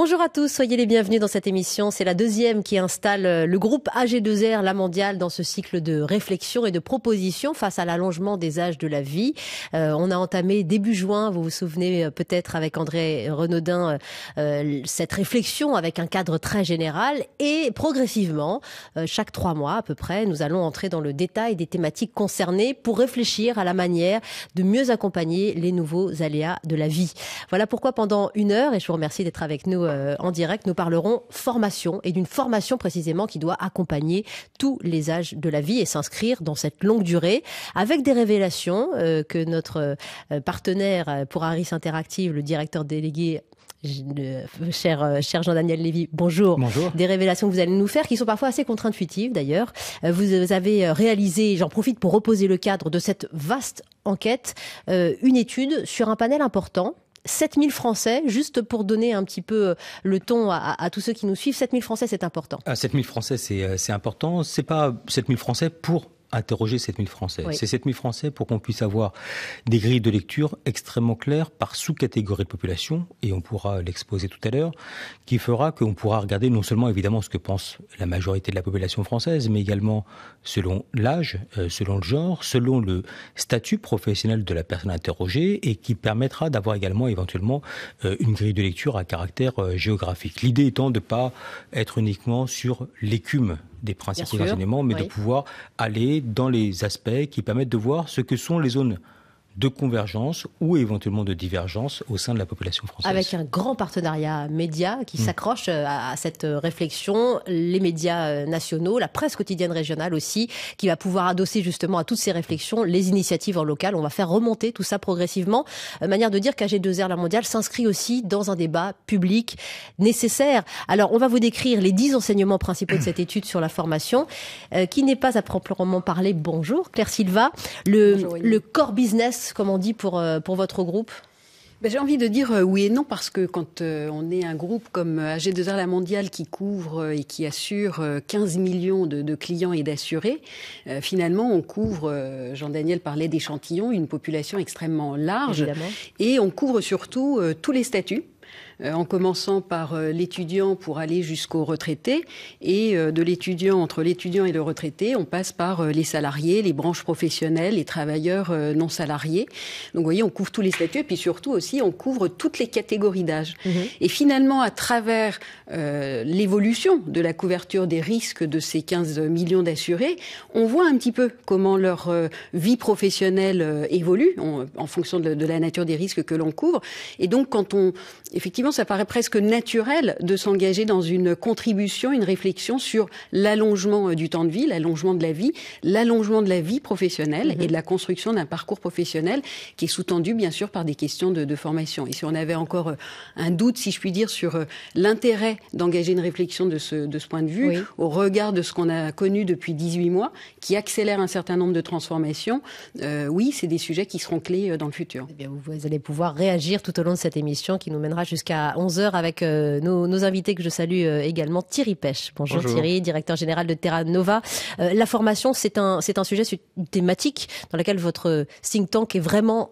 Bonjour à tous, soyez les bienvenus dans cette émission. C'est la deuxième qui installe euh, le groupe AG2R, la mondiale, dans ce cycle de réflexion et de proposition face à l'allongement des âges de la vie. Euh, on a entamé début juin, vous vous souvenez euh, peut-être avec André Renaudin, cette réflexion avec un cadre très général et progressivement, chaque trois mois à peu près, nous allons entrer dans le détail des thématiques concernées pour réfléchir à la manière de mieux accompagner les nouveaux aléas de la vie. Voilà pourquoi pendant une heure, et je vous remercie d'être avec nous euh, en direct, nous parlerons formation et d'une formation précisément qui doit accompagner tous les âges de la vie et s'inscrire dans cette longue durée avec des révélations euh, que notre euh, partenaire pour Harris Interactive, le directeur délégué cher, cher Jean-Daniel Lévy, bonjour. Bonjour. Des révélations que vous allez nous faire, qui sont parfois assez contre-intuitives d'ailleurs. Vous avez réalisé, j'en profite pour reposer le cadre de cette vaste enquête, une étude sur un panel important 7000 Français, juste pour donner un petit peu euh, le ton à, tous ceux qui nous suivent, 7000 Français, c'est important. Ah, 7000 Français, euh, c'est important. C'est pas 7000 Français pour interroger 7000 Français. Ces C'est 7000 Français pour qu'on puisse avoir des grilles de lecture extrêmement claires par sous-catégorie de population, et on pourra l'exposer tout à l'heure, qui fera qu'on pourra regarder non seulement évidemment ce que pense la majorité de la population française, mais également selon l'âge, euh, selon le genre, selon le statut professionnel de la personne interrogée, et qui permettra d'avoir également éventuellement euh, une grille de lecture à caractère euh, géographique. L'idée étant de ne pas être uniquement sur l'écume des principes d'enseignement, mais de pouvoir aller dans les aspects qui permettent de voir ce que sont les zones de convergence ou éventuellement de divergence au sein de la population française. Avec un grand partenariat média qui hmm. s'accroche euh, à, cette euh, réflexion, les médias euh, nationaux, la presse quotidienne régionale aussi, qui va pouvoir adosser justement à toutes ces réflexions les initiatives en local. On va faire remonter tout ça progressivement. Manière de dire qu'AG2R, la mondiale, s'inscrit aussi dans un débat public nécessaire. Alors, on va vous décrire les dix enseignements principaux de cette étude sur la formation, qui n'est pas à proprement parler, bonjour Claire Silva, le, le core business comme on dit, pour, euh, pour votre groupe ben, J'ai envie de dire euh, oui et non parce que quand euh, on est un groupe comme AG2R La Mondiale qui couvre et qui assure 15 millions de, clients et d'assurés, finalement on couvre, Jean-Daniel parlait d'échantillons, une population extrêmement large et on couvre surtout tous les statuts. Euh, en commençant par euh, l'étudiant pour aller jusqu'au retraité. Et euh, de l'étudiant, entre l'étudiant et le retraité, on passe par les salariés, les branches professionnelles, les travailleurs non salariés. Donc vous voyez, on couvre tous les statuts et puis surtout aussi, on couvre toutes les catégories d'âge. Mhm. Et finalement, à travers l'évolution de la couverture des risques de ces 15 millions d'assurés, on voit un petit peu comment leur vie professionnelle évolue en fonction de, de, la nature des risques que l'on couvre. Et donc, quand on effectivement ça paraît presque naturel de s'engager dans une contribution, une réflexion sur l'allongement euh, du temps de vie, l'allongement de la vie, l'allongement de la vie professionnelle mhm. et de la construction d'un parcours professionnel qui est sous-tendu, bien sûr, par des questions de, formation. Et si on avait encore euh, un doute, si je puis dire, sur euh, l'intérêt d'engager une réflexion de ce, de ce point de vue, au regard de ce qu'on a connu depuis 18 mois, qui accélère un certain nombre de transformations, oui, c'est des sujets qui seront clés dans le futur. Eh bien, vous allez pouvoir réagir tout au long de cette émission qui nous mènera jusqu'à à 11h avec euh, nos, invités que je salue euh, également. Thierry Pêche. Bonjour, Thierry, directeur général de Terra Nova. Euh, la formation, c'est un, c'est un sujet, thématique dans laquelle votre think tank est vraiment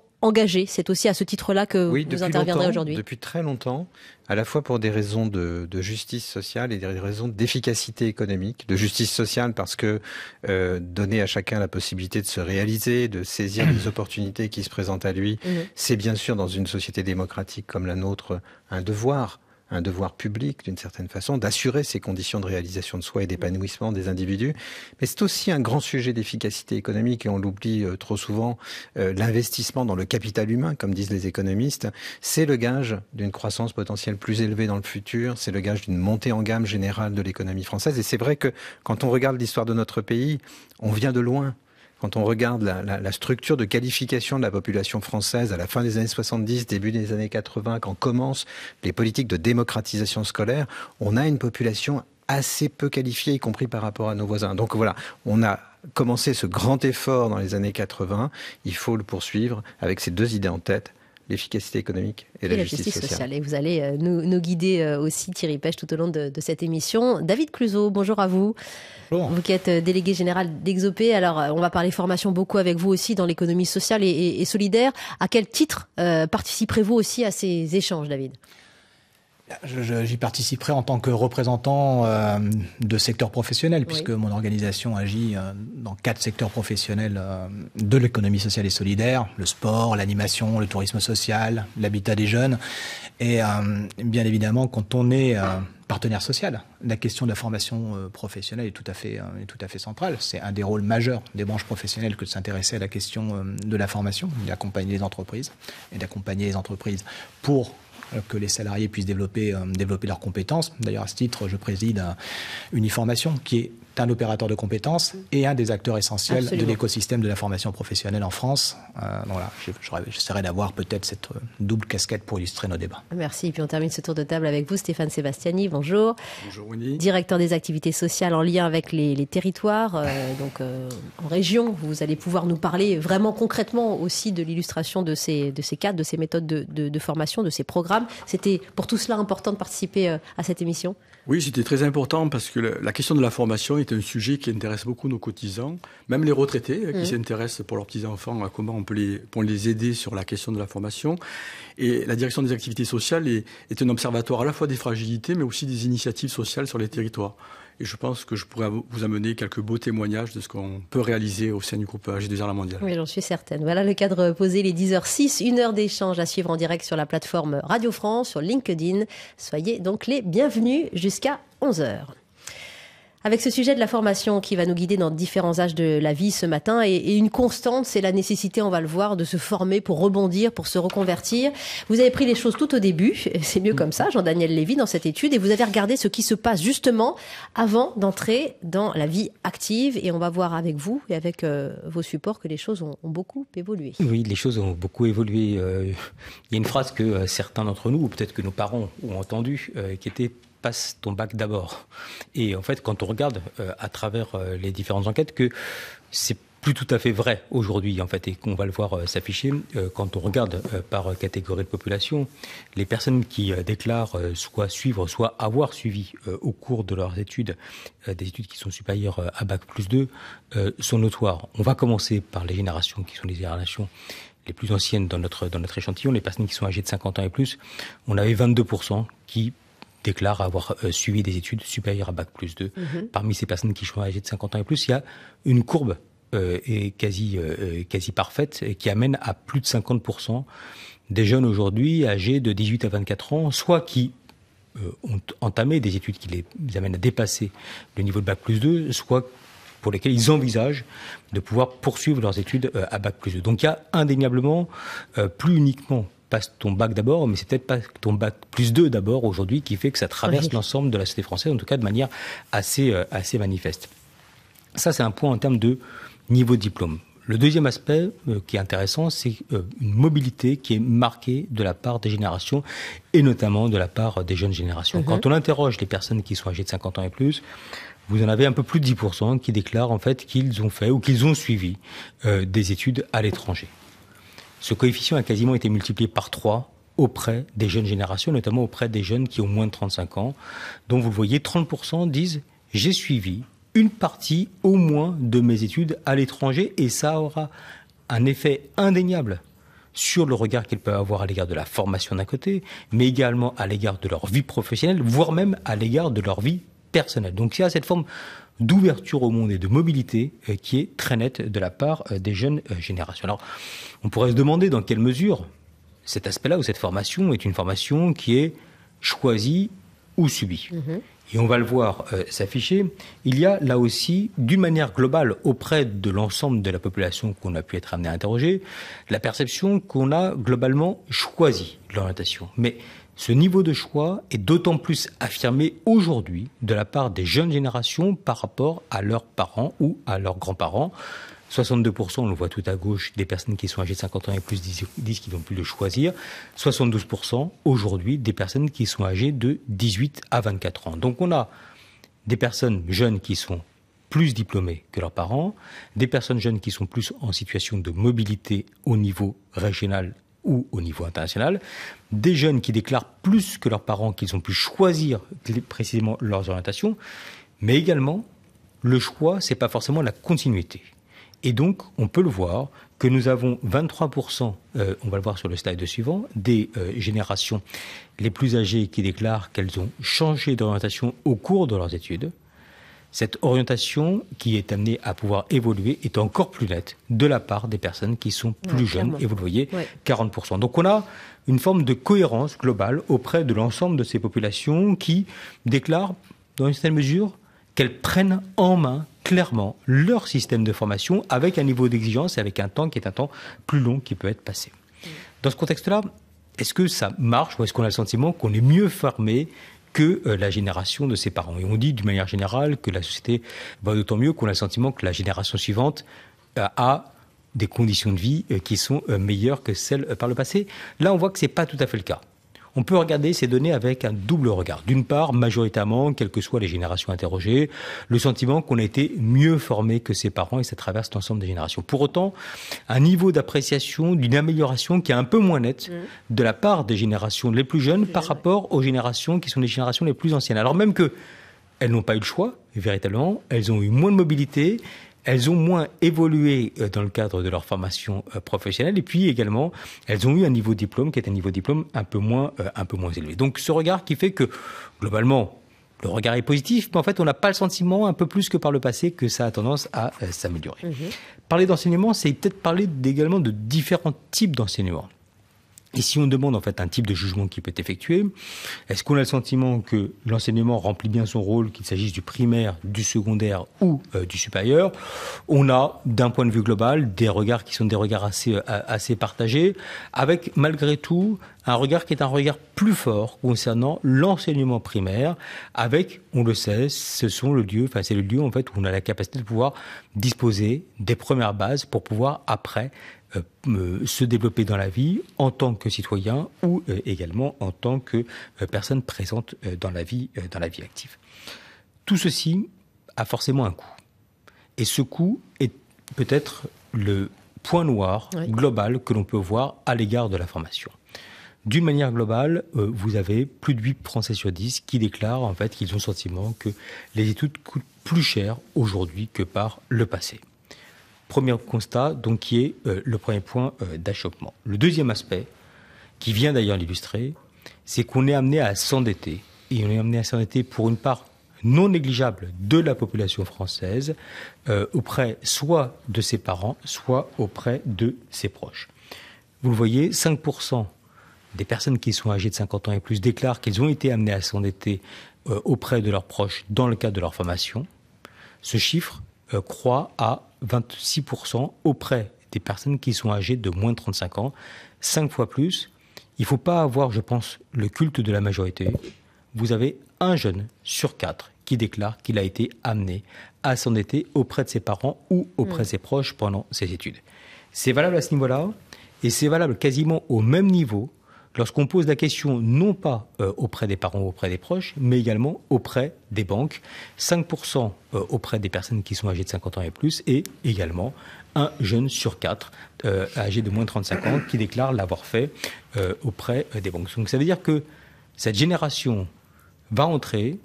c'est aussi à ce titre-là que vous interviendrez aujourd'hui. Depuis très longtemps, à la fois pour des raisons de, justice sociale et des raisons d'efficacité économique. De justice sociale parce que euh, donner à chacun la possibilité de se réaliser, de saisir les opportunités qui se présentent à lui, mhm. c'est bien sûr dans une société démocratique comme la nôtre un devoir un devoir public, d'une certaine façon, d'assurer ces conditions de réalisation de soi et d'épanouissement des individus. Mais c'est aussi un grand sujet d'efficacité économique, et on l'oublie euh, trop souvent, euh, l'investissement dans le capital humain, comme disent les économistes, c'est le gage d'une croissance potentielle plus élevée dans le futur, c'est le gage d'une montée en gamme générale de l'économie française. Et c'est vrai que quand on regarde l'histoire de notre pays, on vient de loin quand on regarde la, structure de qualification de la population française à la fin des années 70, début des années 80, quand commencent les politiques de démocratisation scolaire, on a une population assez peu qualifiée, y compris par rapport à nos voisins. Donc voilà, on a commencé ce grand effort dans les années 80, il faut le poursuivre avec ces deux idées en tête, l'efficacité économique et, la, justice, sociale. Et vous allez euh, nous, guider euh, aussi, Thierry Pêche, tout au long de, cette émission. David Cluzot, bonjour à vous. Bonjour. Vous qui êtes euh, délégué général d'Exopé. Alors, on va parler formation beaucoup avec vous aussi dans l'économie sociale et, solidaire. À quel titre euh, participerez-vous aussi à ces échanges, David J'y participerai en tant que représentant euh, de secteurs professionnels, puisque mon organisation agit euh, dans quatre secteurs professionnels euh, de l'économie sociale et solidaire, le sport, l'animation, le tourisme social, l'habitat des jeunes. Et bien évidemment, quand on est partenaire social, la question de la formation professionnelle est tout à fait, est tout à fait centrale. C'est un des rôles majeurs des branches professionnelles que de s'intéresser à la question de la formation, d'accompagner les entreprises et d'accompagner les entreprises pour euh, que les salariés puissent développer, euh, développer leurs compétences. D'ailleurs, à ce titre, je préside une formation qui est un opérateur de compétences et un des acteurs essentiels de l'écosystème de la formation professionnelle en France. Euh, voilà, j'essaierai d'avoir peut-être cette euh, double casquette pour illustrer nos débats. Merci. Et puis on termine ce tour de table avec vous, Stéphane Sébastiani. Bonjour. Bonjour, Winnie. Directeur des activités sociales en lien avec les, territoires, euh, donc en région. Vous allez pouvoir nous parler vraiment concrètement aussi de l'illustration de ces, de ces cadres, de ces méthodes de, de formation, de ces programmes. C'était pour tout cela important de participer à cette émission Oui, c'était très important parce que la question de la formation est c'est un sujet qui intéresse beaucoup nos cotisants, même les retraités euh, qui mmh. s'intéressent pour leurs petits-enfants à comment on peut les, pour les aider sur la question de la formation. Et la direction des activités sociales est, est un observatoire à la fois des fragilités, mais aussi des initiatives sociales sur les territoires. Et je pense que je pourrais vous amener quelques beaux témoignages de ce qu'on peut réaliser au sein du groupe AG2R La Mondiale. Oui, j'en suis certaine. Voilà le cadre posé, les 10h06, une heure d'échange à suivre en direct sur la plateforme Radio France, sur LinkedIn. Soyez donc les bienvenus jusqu'à 11h avec ce sujet de la formation qui va nous guider dans différents âges de la vie ce matin. Et, une constante, c'est la nécessité, on va le voir, de se former pour rebondir, pour se reconvertir. Vous avez pris les choses tout au début, c'est mieux comme ça, Jean-Daniel Lévy, dans cette étude, et vous avez regardé ce qui se passe justement avant d'entrer dans la vie active. Et on va voir avec vous et avec euh, vos supports que les choses ont, beaucoup évolué. Oui, les choses ont beaucoup évolué. Euh, il y a une phrase que euh, certains d'entre nous, ou peut-être que nos parents ont entendue, qui était passe ton bac d'abord. Et en fait, quand on regarde euh, à travers euh, les différentes enquêtes, que c'est plus tout à fait vrai aujourd'hui, en fait, et qu'on va le voir euh, s'afficher quand on regarde par catégorie de population, les personnes qui déclarent soit suivre, soit avoir suivi au cours de leurs études des études qui sont supérieures à bac plus 2 sont notoires. On va commencer par les générations qui sont les générations les plus anciennes dans notre, dans notre échantillon, les personnes qui sont âgées de 50 ans et plus, on avait 22% qui déclarent avoir euh, suivi des études supérieures à Bac plus 2. Mhm. Parmi ces personnes qui sont âgées de 50 ans et plus, il y a une courbe euh, quasi, euh, quasi parfaite qui amène à plus de 50% des jeunes aujourd'hui âgés de 18 à 24 ans, soit qui ont entamé des études qui les amènent à dépasser le niveau de Bac plus 2, soit pour lesquels ils envisagent de pouvoir poursuivre leurs études à Bac plus 2. Donc il y a indéniablement, plus uniquement pas ton bac d'abord, mais c'est peut-être pas ton bac plus 2 d'abord aujourd'hui qui fait que ça traverse l'ensemble de la société française, en tout cas de manière assez, euh, assez manifeste. Ça, c'est un point en termes de niveau diplôme. Le deuxième aspect euh, qui est intéressant, c'est euh, une mobilité qui est marquée de la part des générations et notamment de la part des jeunes générations. Mhm. Quand on interroge les personnes qui sont âgées de 50 ans et plus, vous en avez un peu plus de 10% qui déclarent en fait qu'ils ont fait ou qu'ils ont suivi des études à l'étranger. Ce coefficient a quasiment été multiplié par 3 auprès des jeunes générations, notamment auprès des jeunes qui ont moins de 35 ans, dont vous le voyez, 30% disent j'ai suivi une partie au moins de mes études à l'étranger et ça aura un effet indéniable sur le regard qu'ils peuvent avoir à l'égard de la formation d'un côté, mais également à l'égard de leur vie professionnelle, voire même à l'égard de leur vie personnelle. Donc il y a cette forme d'ouverture au monde et de mobilité euh, qui est très nette de la part euh, des jeunes euh, générations. Alors, on pourrait se demander dans quelle mesure cet aspect-là ou cette formation est une formation qui est choisie ou subie. Mhm. Et on va le voir s'afficher. Il y a là aussi, d'une manière globale, auprès de l'ensemble de la population qu'on a pu être amené à interroger, la perception qu'on a globalement choisi l'orientation. Mais ce niveau de choix est d'autant plus affirmé aujourd'hui de la part des jeunes générations par rapport à leurs parents ou à leurs grands-parents. 62%, on le voit tout à gauche, des personnes qui sont âgées de 50 ans et plus disent qu'ils n'ont plus de choisir. 72% aujourd'hui des personnes qui sont âgées de 18 à 24 ans. Donc on a des personnes jeunes qui sont plus diplômées que leurs parents, des personnes jeunes qui sont plus en situation de mobilité au niveau régional ou au niveau international, des jeunes qui déclarent plus que leurs parents qu'ils ont pu choisir précisément leurs orientations, mais également le choix, c'est pas forcément la continuité. Et donc, on peut le voir que nous avons 23%, euh, on va le voir sur le slide suivant, des euh, générations les plus âgées qui déclarent qu'elles ont changé d'orientation au cours de leurs études cette orientation qui est amenée à pouvoir évoluer est encore plus nette de la part des personnes qui sont plus jeunes, et vous le voyez, 40%. Donc on a une forme de cohérence globale auprès de l'ensemble de ces populations qui déclarent, dans une certaine mesure, qu'elles prennent en main clairement leur système de formation avec un niveau d'exigence et avec un temps qui est un temps plus long qui peut être passé. Dans ce contexte-là, est-ce que ça marche ou est-ce qu'on a le sentiment qu'on est mieux formé que euh, la génération de ses parents. Et on dit d'une manière générale que la société va d'autant mieux qu'on a le sentiment que la génération suivante euh, a des conditions de vie euh, qui sont meilleures que celles par le passé. Là, on voit que ce n'est pas tout à fait le cas. On peut regarder ces données avec un double regard. D'une part, majoritairement, quelles que soient les générations interrogées, le sentiment qu'on a été mieux formé que ses parents et ça traverse l'ensemble des générations. Pour autant, un niveau d'appréciation d'une amélioration qui est un peu moins nette mm. de la part des générations les plus jeunes par rapport aux générations qui sont les générations les plus anciennes. Alors même que elles n'ont pas eu le choix, véritablement, elles ont eu moins de mobilité elles ont moins évolué euh, dans le cadre de leur formation euh, professionnelle et puis également elles ont eu un niveau diplôme qui est un niveau diplôme un peu moins euh, un peu moins élevé. Donc ce regard qui fait que globalement le regard est positif, mais en fait, on n'a pas le sentiment, un peu plus que par le passé, que ça a tendance à s'améliorer. Mhm. Parler d'enseignement, c'est peut-être parler également de différents types d'enseignement. Et si on demande en fait un type de jugement qui peut être effectué, est-ce qu'on a le sentiment que l'enseignement remplit bien son rôle, qu'il s'agisse du primaire, du secondaire ou euh, du supérieur On a, d'un point de vue global, des regards qui sont des regards assez, euh, assez partagés, avec malgré tout un regard qui est un regard plus fort concernant l'enseignement primaire, avec, on le sait, ce sont le lieu, enfin c'est le lieu en fait où on a la capacité de pouvoir disposer des premières bases pour pouvoir après euh, euh, se développer dans la vie en tant que citoyen ou euh, également en tant que personne présente dans la vie, dans la vie active. Tout ceci a forcément un coût. Et ce coût est peut-être le point noir global que l'on peut voir à l'égard de la formation. D'une manière globale, vous avez plus de 8 Français sur 10 qui déclarent en fait qu'ils ont le sentiment que les études coûtent plus cher aujourd'hui que par le passé. Premier constat, donc, qui est euh, le premier point euh, d'achoppement. Le deuxième aspect, qui vient d'ailleurs l'illustrer, c'est qu'on est amené à s'endetter. Et on est amené à s'endetter pour une part non négligeable de la population française euh, auprès soit de ses parents, soit auprès de ses proches. Vous le voyez, 5% des personnes qui sont âgées de 50 ans et plus déclarent qu'ils ont été amenés à s'endetter auprès de leurs proches dans le cadre de leur formation. Ce chiffre croît à 26% auprès des personnes qui sont âgées de moins de 35 ans, 5 fois plus. Il ne faut pas avoir, je pense, le culte de la majorité. Vous avez un jeune sur quatre qui déclare qu'il a été amené à s'endetter auprès de ses parents ou auprès de mm. ses proches pendant ses études. C'est valable à ce niveau-là et c'est valable quasiment au même niveau lorsqu'on pose la question non pas euh, auprès des parents ou auprès des proches, mais également auprès des banques, 5% euh, auprès des personnes qui sont âgées de 50 ans et plus, et également un jeune sur quatre euh, âgé de moins de 35 ans qui déclare l'avoir fait auprès des banques. Donc ça veut dire que cette génération va entrer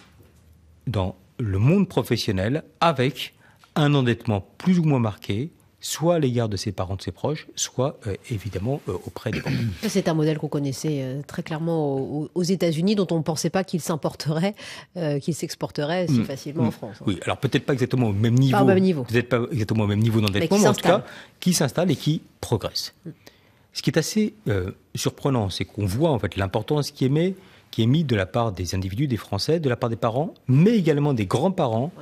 dans le monde professionnel avec un endettement plus ou moins marqué, soit à l'égard de ses parents, de ses proches, soit euh, évidemment euh, auprès des parents. C'est un modèle qu'on connaissait euh, très clairement aux, États-Unis, dont on ne pensait pas qu'il s'importerait, qu'il s'exporterait si mm. facilement en mm. France. Hein. Oui, alors peut-être pas exactement au même niveau, pas au même niveau. peut-être pas exactement au même niveau d'endettement, mais, en tout cas, qui s'installe et qui progresse. Mm. Ce qui est assez surprenant, c'est qu'on voit en fait l'importance qui est mise qui est mis de la part des individus, des Français, de la part des parents, mais également des grands-parents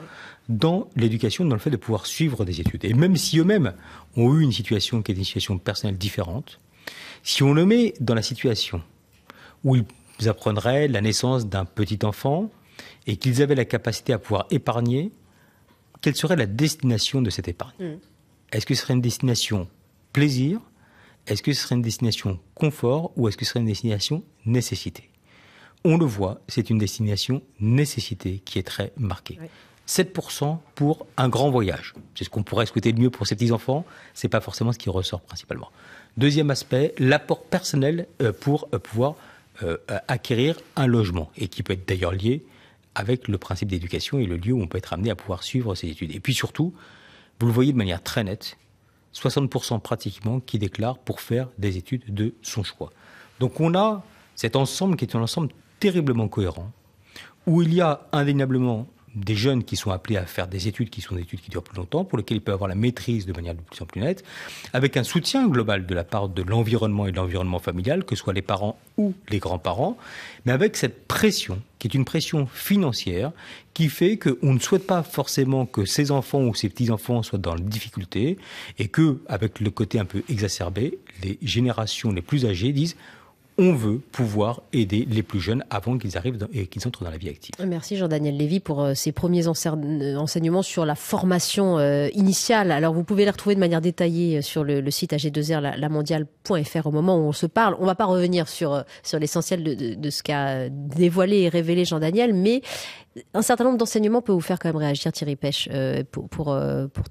dans l'éducation, dans le fait de pouvoir suivre des études. Et même si eux-mêmes ont eu une situation qui est une situation personnelle différente, si on le met dans la situation où ils apprendraient la naissance d'un petit enfant et qu'ils avaient la capacité à pouvoir épargner, quelle serait la destination de cette épargne mm. Est-ce que ce serait une destination plaisir Est-ce que ce serait une destination confort Ou est-ce que ce serait une destination nécessité On le voit, c'est une destination nécessité qui est très marquée. 7% pour un grand voyage. C'est ce qu'on pourrait souhaiter de mieux pour ses petits-enfants. Ce n'est pas forcément ce qui ressort principalement. Deuxième aspect, l'apport personnel euh, pour euh, pouvoir euh, acquérir un logement et qui peut être d'ailleurs lié avec le principe d'éducation et le lieu où on peut être amené à pouvoir suivre ses études. Et puis surtout, vous le voyez de manière très nette, 60% pratiquement qui déclarent pour faire des études de son choix. Donc on a cet ensemble qui est un ensemble terriblement cohérent, où il y a indéniablement des jeunes qui sont appelés à faire des études qui sont des études qui durent plus longtemps, pour lesquelles ils peuvent avoir la maîtrise de manière de plus en plus nette, avec un soutien global de la part de l'environnement et de l'environnement familial, que ce soit les parents ou les grands-parents, mais avec cette pression, qui est une pression financière, qui fait qu'on ne souhaite pas forcément que ces enfants ou ces petits-enfants soient dans la difficulté, et que, avec le côté un peu exacerbé, les générations les plus âgées disent on veut pouvoir aider les plus jeunes avant qu'ils arrivent et qu'ils entrent dans la vie active. Merci Jean-Daniel Lévy pour euh, ces premiers euh, enseignements sur la formation euh, initiale. Alors vous pouvez les retrouver de manière détaillée sur le, site ag2rlamondiale.fr au moment où on se parle. On ne va pas revenir sur, l'essentiel de, ce qu'a dévoilé et révélé Jean-Daniel, mais un certain nombre d'enseignements peut vous faire quand même réagir Thierry Pêche pour, pour,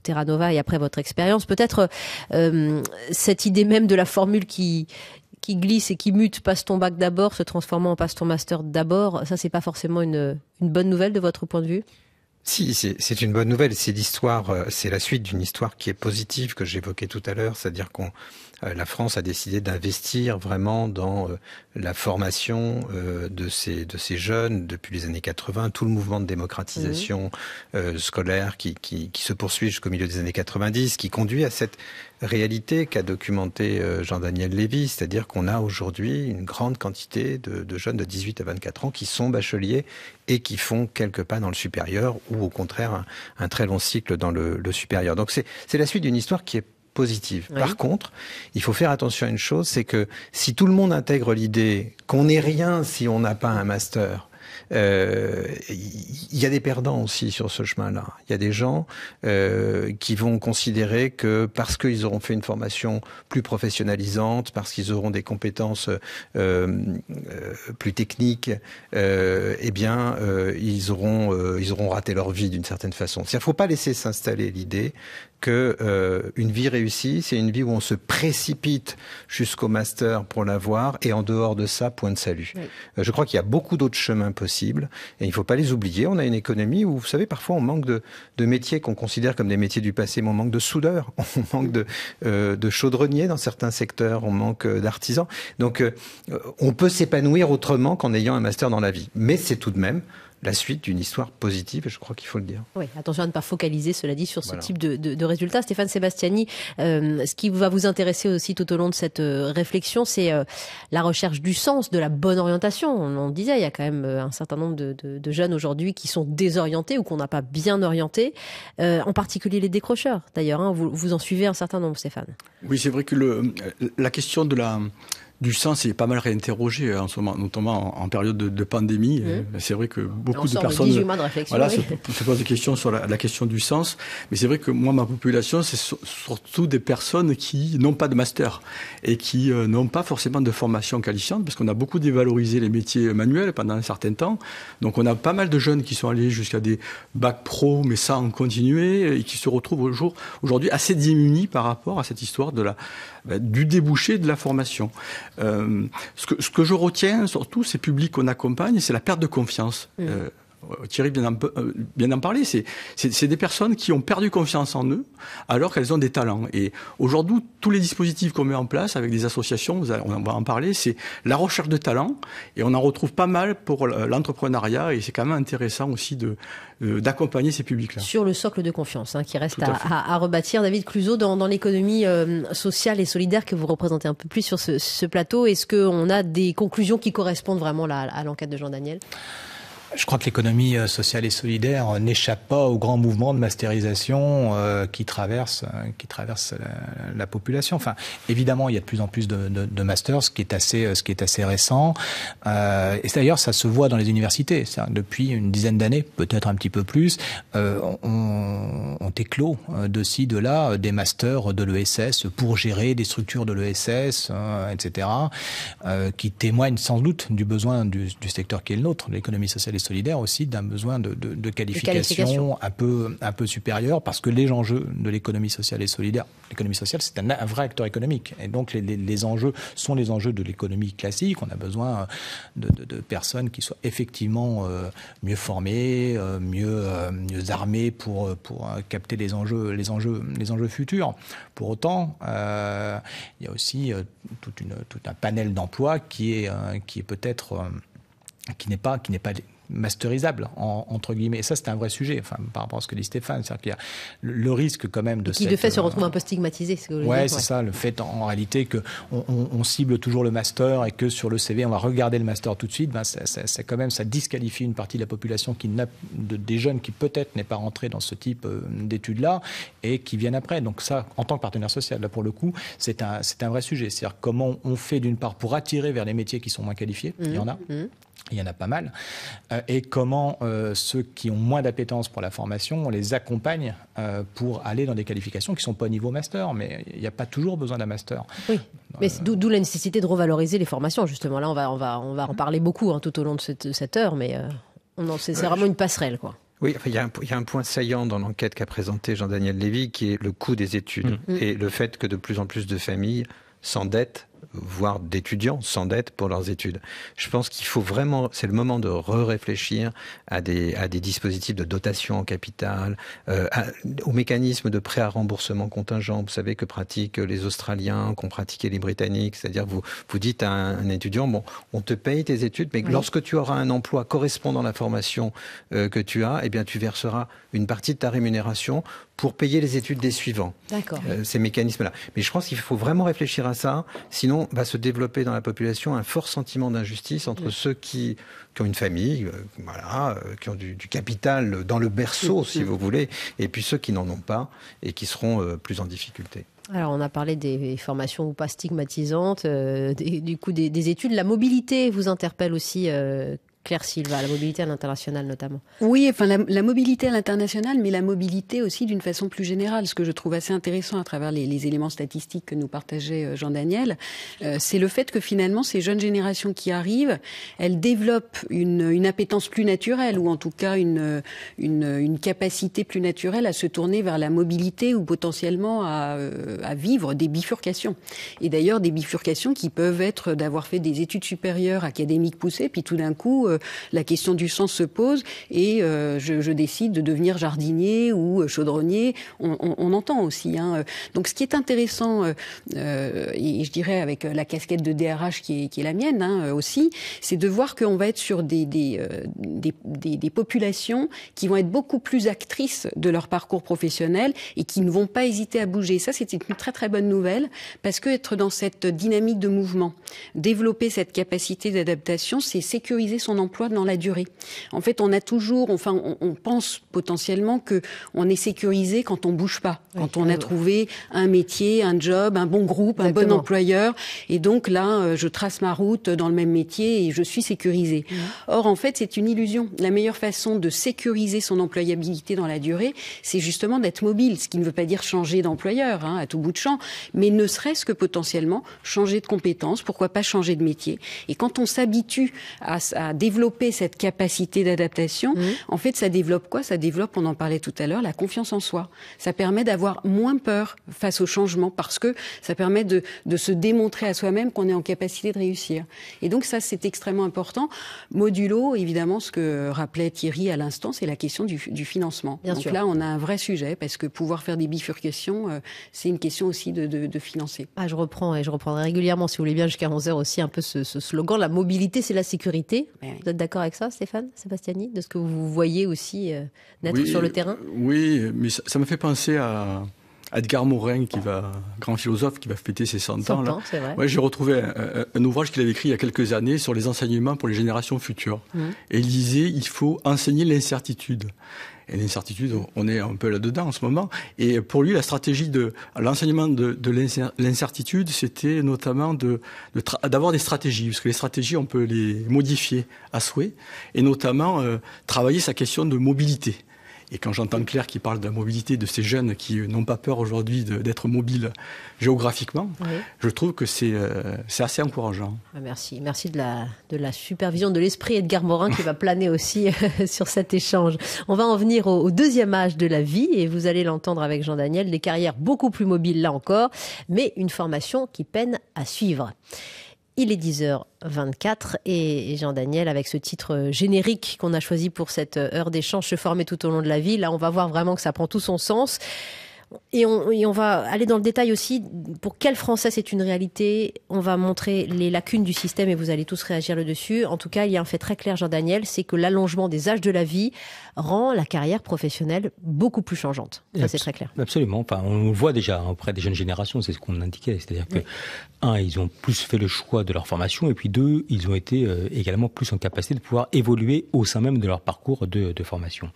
Terra Nova et après votre expérience. Peut-être cette idée même de la formule qui, qui glisse et qui mute, passe ton bac d'abord, se transformant en passe ton master d'abord, ça c'est pas forcément une, une bonne nouvelle de votre point de vue si, c'est une bonne nouvelle. C'est l'histoire, euh, c'est la suite d'une histoire qui est positive que j'évoquais tout à l'heure, c'est-à-dire qu'on euh, la France a décidé d'investir vraiment dans euh, la formation euh, de ces jeunes depuis les années 80, tout le mouvement de démocratisation mhm. scolaire qui, se poursuit jusqu'au milieu des années 90, qui conduit à cette réalité qu'a documenté Jean-Daniel Lévy, c'est-à-dire qu'on a aujourd'hui une grande quantité de, jeunes de 18 à 24 ans qui sont bacheliers et qui font quelques pas dans le supérieur ou au contraire un, très long cycle dans le supérieur. Donc c'est la suite d'une histoire qui est positive. Par contre, il faut faire attention à une chose, c'est que si tout le monde intègre l'idée qu'on n'est rien si on n'a pas un master, euh, il y a des perdants aussi sur ce chemin-là. Il y a des gens euh, qui vont considérer que parce qu'ils auront fait une formation plus professionnalisante, parce qu'ils auront des compétences euh, plus techniques, eh bien, ils auront, ils auront raté leur vie d'une certaine façon. Il ne faut pas laisser s'installer l'idée que une vie réussie, c'est une vie où on se précipite jusqu'au master pour l'avoir et en dehors de ça, point de salut. je crois qu'il y a beaucoup d'autres chemins possibles et il ne faut pas les oublier. On a une économie où, vous savez, parfois on manque de, métiers qu'on considère comme des métiers du passé, mais on manque de soudeurs, on manque euh, de, chaudronniers dans certains secteurs, on manque euh, d'artisans. Donc euh, on peut s'épanouir autrement qu'en ayant un master dans la vie. Mais c'est tout de même la suite d'une histoire positive, et je crois qu'il faut le dire. Oui, attention à ne pas focaliser, cela dit, sur ce type de, de, résultats. Stéphane Sébastiani, euh, ce qui va vous intéresser aussi tout au long de cette euh, réflexion, c'est euh, la recherche du sens, de la bonne orientation. On le disait, il y a quand même un certain nombre de, jeunes aujourd'hui qui sont désorientés ou qu'on n'a pas bien orientés, en particulier les décrocheurs d'ailleurs. Hein. vous, vous en suivez un certain nombre, Stéphane. Oui, c'est vrai que le, la question de la du sens est pas mal réinterrogé hein, en ce moment, notamment en, période de, de pandémie. Mmh. Euh, c'est vrai que beaucoup de personnes de voilà, se, posent des questions sur la, la question du sens. Mais c'est vrai que moi, ma population, c'est surtout des personnes qui n'ont pas de master et qui euh, n'ont pas forcément de formation qualifiante, parce qu'on a beaucoup dévalorisé les métiers manuels pendant un certain temps. Donc on a pas mal de jeunes qui sont allés jusqu'à des bacs pro, mais sans continuer, et qui se retrouvent aujourd'hui assez démunis par rapport à cette histoire de la euh, du débouché de la formation. Euh, ce, que, je retiens surtout, ces publics qu'on accompagne, c'est la perte de confiance. Mmh. Euh, euh, Thierry vient d'en euh, parler, c'est des personnes qui ont perdu confiance en eux alors qu'elles ont des talents. Et aujourd'hui, tous les dispositifs qu'on met en place avec des associations, on va en parler, c'est la recherche de talents et on en retrouve pas mal pour l'entrepreneuriat et c'est quand même intéressant aussi de euh, d'accompagner ces publics-là. Sur le socle de confiance hein, qui reste à, rebâtir. David Cluseau, dans, l'économie sociale et solidaire que vous représentez un peu plus sur ce, plateau, est-ce qu'on a des conclusions qui correspondent vraiment à l'enquête de Jean Daniel je crois que l'économie euh, sociale et solidaire euh, n'échappe pas au grand mouvement de masterisation euh, qui traverse, qui traverse la, population. Enfin, évidemment, il y a de plus en plus de, masters, ce qui est assez, ce qui est assez récent. et d'ailleurs, ça se voit dans les universités. Depuis une dizaine d'années, peut-être un petit peu plus, on, on de ci, de là, des masters de l'ESS pour gérer des structures de l'ESS, etc., qui témoignent sans doute du besoin du, secteur qui est le nôtre, l'économie sociale et solidaire aussi d'un besoin de, qualification, un peu un peu supérieur parce que les enjeux de l'économie sociale et solidaire, l'économie sociale c'est un, vrai acteur économique et donc les, enjeux sont les enjeux de l'économie classique. On a besoin euh, de, personnes qui soient effectivement euh, mieux formées, euh, mieux mieux armées pour pour capter les enjeux les enjeux les enjeux futurs. Pour autant, il y a aussi tout un panel d'emplois qui est qui est peut-être qui n'est pas qui n'est pas masterisable, entre guillemets. Et ça, c'est un vrai sujet, enfin, par rapport à ce que dit Stéphane. C'est-à-dire qu'il y a le, risque quand même de... qui, de fait, se euh, retrouve un peu stigmatisé. Ce ouais, c'est ça, le fait en, réalité qu'on on, cible toujours le master et que sur le CV, on va regarder le master tout de suite, ben, ça, quand même, ça disqualifie une partie de la population qui n'a, des jeunes qui peut-être n'est pas rentré dans ce type euh, d'études-là et qui viennent après. Donc ça, en tant que partenaire social, là, pour le coup, c'est un, c'est un vrai sujet. C'est-à-dire comment on fait d'une part pour attirer vers les métiers qui sont moins qualifiés, mmh. il y en a, mmh il y en a pas mal, euh, et comment euh, ceux qui ont moins d'appétence pour la formation, on les accompagne euh, pour aller dans des qualifications qui ne sont pas au niveau master, mais il n'y a pas toujours besoin d'un master. Oui, mais d'où la nécessité de revaloriser les formations, justement. Là, on va, on va, on va en parler beaucoup hein, tout au long de cette, heure, mais c'est vraiment une passerelle, quoi. Oui, il y, a un, point saillant dans l'enquête qu'a présenté Jean-Daniel Lévy, qui est le coût des études mm. et le fait que de plus en plus de familles s'endettent voire d'étudiants sans dette pour leurs études. Je pense qu'il faut vraiment, c'est le moment de re-réfléchir à des, à des dispositifs de dotation en capital, euh, aux mécanismes de prêt à remboursement contingent, vous savez, que pratiquent les Australiens, qu'ont pratiqué les Britanniques, c'est-à-dire vous, vous dites à un, étudiant, bon, on te paye tes études, mais lorsque tu auras un emploi correspondant à la formation euh, que tu as, eh bien tu verseras une partie de ta rémunération pour payer les études des suivants. D'accord. Euh, ces mécanismes-là. Mais je pense qu'il faut vraiment réfléchir à ça, sinon va se développer dans la population un fort sentiment d'injustice entre ceux qui, qui, ont une famille, euh, voilà, euh, qui ont du, capital dans le berceau, si vous voulez, et puis ceux qui n'en ont pas et qui seront plus en difficulté. Alors, on a parlé des formations pas stigmatisantes, du coup des, des, études. La mobilité vous interpelle aussi Claire Silva, la mobilité à l'international notamment. Oui, enfin la, mobilité à l'international, mais la mobilité aussi d'une façon plus générale. Ce que je trouve assez intéressant à travers les, éléments statistiques que nous partageait euh, Jean Daniel, euh, c'est le fait que finalement ces jeunes générations qui arrivent, elles développent une, une appétence plus naturelle ou en tout cas une, une, une, capacité plus naturelle à se tourner vers la mobilité ou potentiellement à, euh, à vivre des bifurcations. Et d'ailleurs des bifurcations qui peuvent être d'avoir fait des études supérieures académiques poussées, puis tout d'un coup la question du sens se pose et euh, je, décide de devenir jardinier ou euh, chaudronnier. On, entend aussi. Hein, euh. Donc ce qui est intéressant, et je dirais avec la casquette de DRH qui est, la mienne hein, aussi, c'est de voir qu'on va être sur des, populations qui vont être beaucoup plus actrices de leur parcours professionnel et qui ne vont pas hésiter à bouger. Ça, c'était une très très bonne nouvelle parce que dans cette dynamique de mouvement, développer cette capacité d'adaptation, c'est sécuriser son emploi dans la durée. En fait, on a toujours, enfin, on, pense potentiellement que on est sécurisé quand on bouge pas, quand on a trouvé un métier, un job, un bon groupe, un bon employeur, et donc là, euh, je trace ma route dans le même métier et je suis sécurisé. Mmh. Or, en fait, c'est une illusion. La meilleure façon de sécuriser son employabilité dans la durée, c'est justement d'être mobile, ce qui ne veut pas dire changer d'employeur hein, à tout bout de champ, mais ne serait-ce que potentiellement changer de compétence, pourquoi pas changer de métier. Et quand on s'habitue à, à développer cette capacité d'adaptation, mmh. en fait, ça développe quoi Ça développe, on en parlait tout à l'heure, la confiance en soi. Ça permet d'avoir moins peur face au changement parce que ça permet de, de se démontrer à soi-même qu'on est en capacité de réussir. Et donc ça, c'est extrêmement important. Modulo, évidemment, ce que rappelait Thierry à l'instant, c'est la question du, du financement. Bien donc là, on a un vrai sujet parce que pouvoir faire des bifurcations, euh, c'est une question aussi de, de, de, financer. Ah, je reprends et je reprendrai régulièrement, si vous voulez bien, jusqu'à 11h aussi un peu ce, ce slogan, la mobilité, c'est la sécurité. Ben vous êtes d'accord avec ça, Stéphane Sébastiani, de ce que vous voyez aussi euh, naître sur le terrain Oui, mais ça, me fait penser à Edgar Morin, qui va, grand philosophe, qui va fêter ses 100, ans. c'est Vrai. j'ai retrouvé un, ouvrage qu'il avait écrit il y a quelques années sur les enseignements pour les générations futures. Mmh. Et il disait il faut enseigner l'incertitude. Et l'incertitude, on est un peu là-dedans en ce moment. Et pour lui, la stratégie de l'enseignement de, l'incertitude, c'était notamment d'avoir des stratégies, puisque les stratégies, on peut les modifier à souhait, et notamment euh, travailler sa question de mobilité. Et quand j'entends Claire qui parle de la mobilité de ces jeunes qui euh, n'ont pas peur aujourd'hui d'être mobiles géographiquement, je trouve que c'est euh, c'est assez encourageant. Ah, merci. Merci de la, de la supervision de l'esprit Edgar Morin qui va planer aussi euh, sur cet échange. On va en venir au deuxième âge de la vie et vous allez l'entendre avec Jean-Daniel, des carrières beaucoup plus mobiles là encore, mais une formation qui peine à suivre. Il est 10h24 et Jean Daniel, avec ce titre générique qu'on a choisi pour cette heure d'échange, se former tout au long de la vie, là on va voir vraiment que ça prend tout son sens. Et on, va aller dans le détail aussi pour quel français c'est une réalité. On va montrer les lacunes du système et vous allez tous réagir le dessus. En tout cas, il y a un fait très clair, Jean-Daniel, c'est que l'allongement des âges de la vie rend la carrière professionnelle beaucoup plus changeante. Ça, c'est très clair. Absolument. on le voit déjà auprès des jeunes générations, c'est ce qu'on indiquait. C'est-à-dire que, un, ils ont plus fait le choix de leur formation et puis deux, ils ont été euh, également plus en capacité de pouvoir évoluer au sein même de leur parcours de, formation.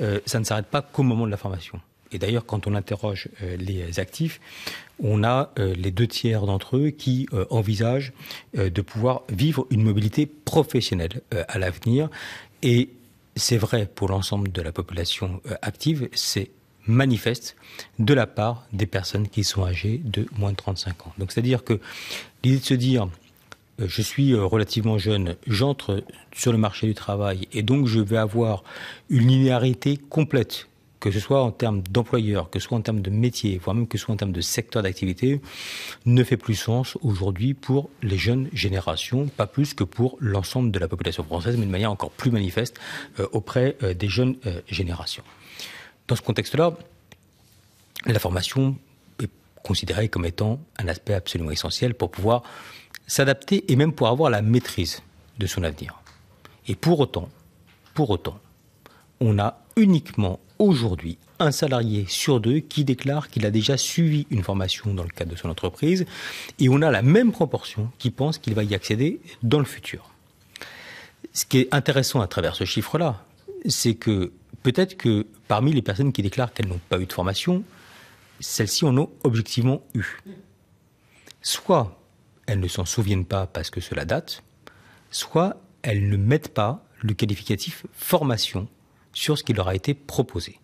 Euh, ça ne s'arrête pas qu'au moment de la formation. Et d'ailleurs, quand on interroge euh, les actifs, on a euh, les deux tiers d'entre eux qui euh, envisagent de pouvoir vivre une mobilité professionnelle à l'avenir. Et c'est vrai pour l'ensemble de la population active, c'est manifeste de la part des personnes qui sont âgées de moins de 35 ans. Donc c'est-à-dire que l'idée de se dire je suis relativement jeune, j'entre sur le marché du travail et donc je vais avoir une linéarité complète que ce soit en termes d'employeur, que ce soit en termes de métier, voire même que ce soit en termes de secteur d'activité, ne fait plus sens aujourd'hui pour les jeunes générations, pas plus que pour l'ensemble de la population française, mais de manière encore plus manifeste euh, auprès euh, des jeunes euh, générations. Dans ce contexte-là, la formation est considérée comme étant un aspect absolument essentiel pour pouvoir s'adapter et même pour avoir la maîtrise de son avenir. Et pour autant, pour autant, on a uniquement aujourd'hui un salarié sur deux qui déclare qu'il a déjà suivi une formation dans le cadre de son entreprise, et on a la même proportion qui pense qu'il va y accéder dans le futur. Ce qui est intéressant à travers ce chiffre-là, c'est que peut-être que parmi les personnes qui déclarent qu'elles n'ont pas eu de formation, celles-ci en ont objectivement eu. Soit elles ne s'en souviennent pas parce que cela date, soit elles ne mettent pas le qualificatif formation sur ce qui leur a été proposé.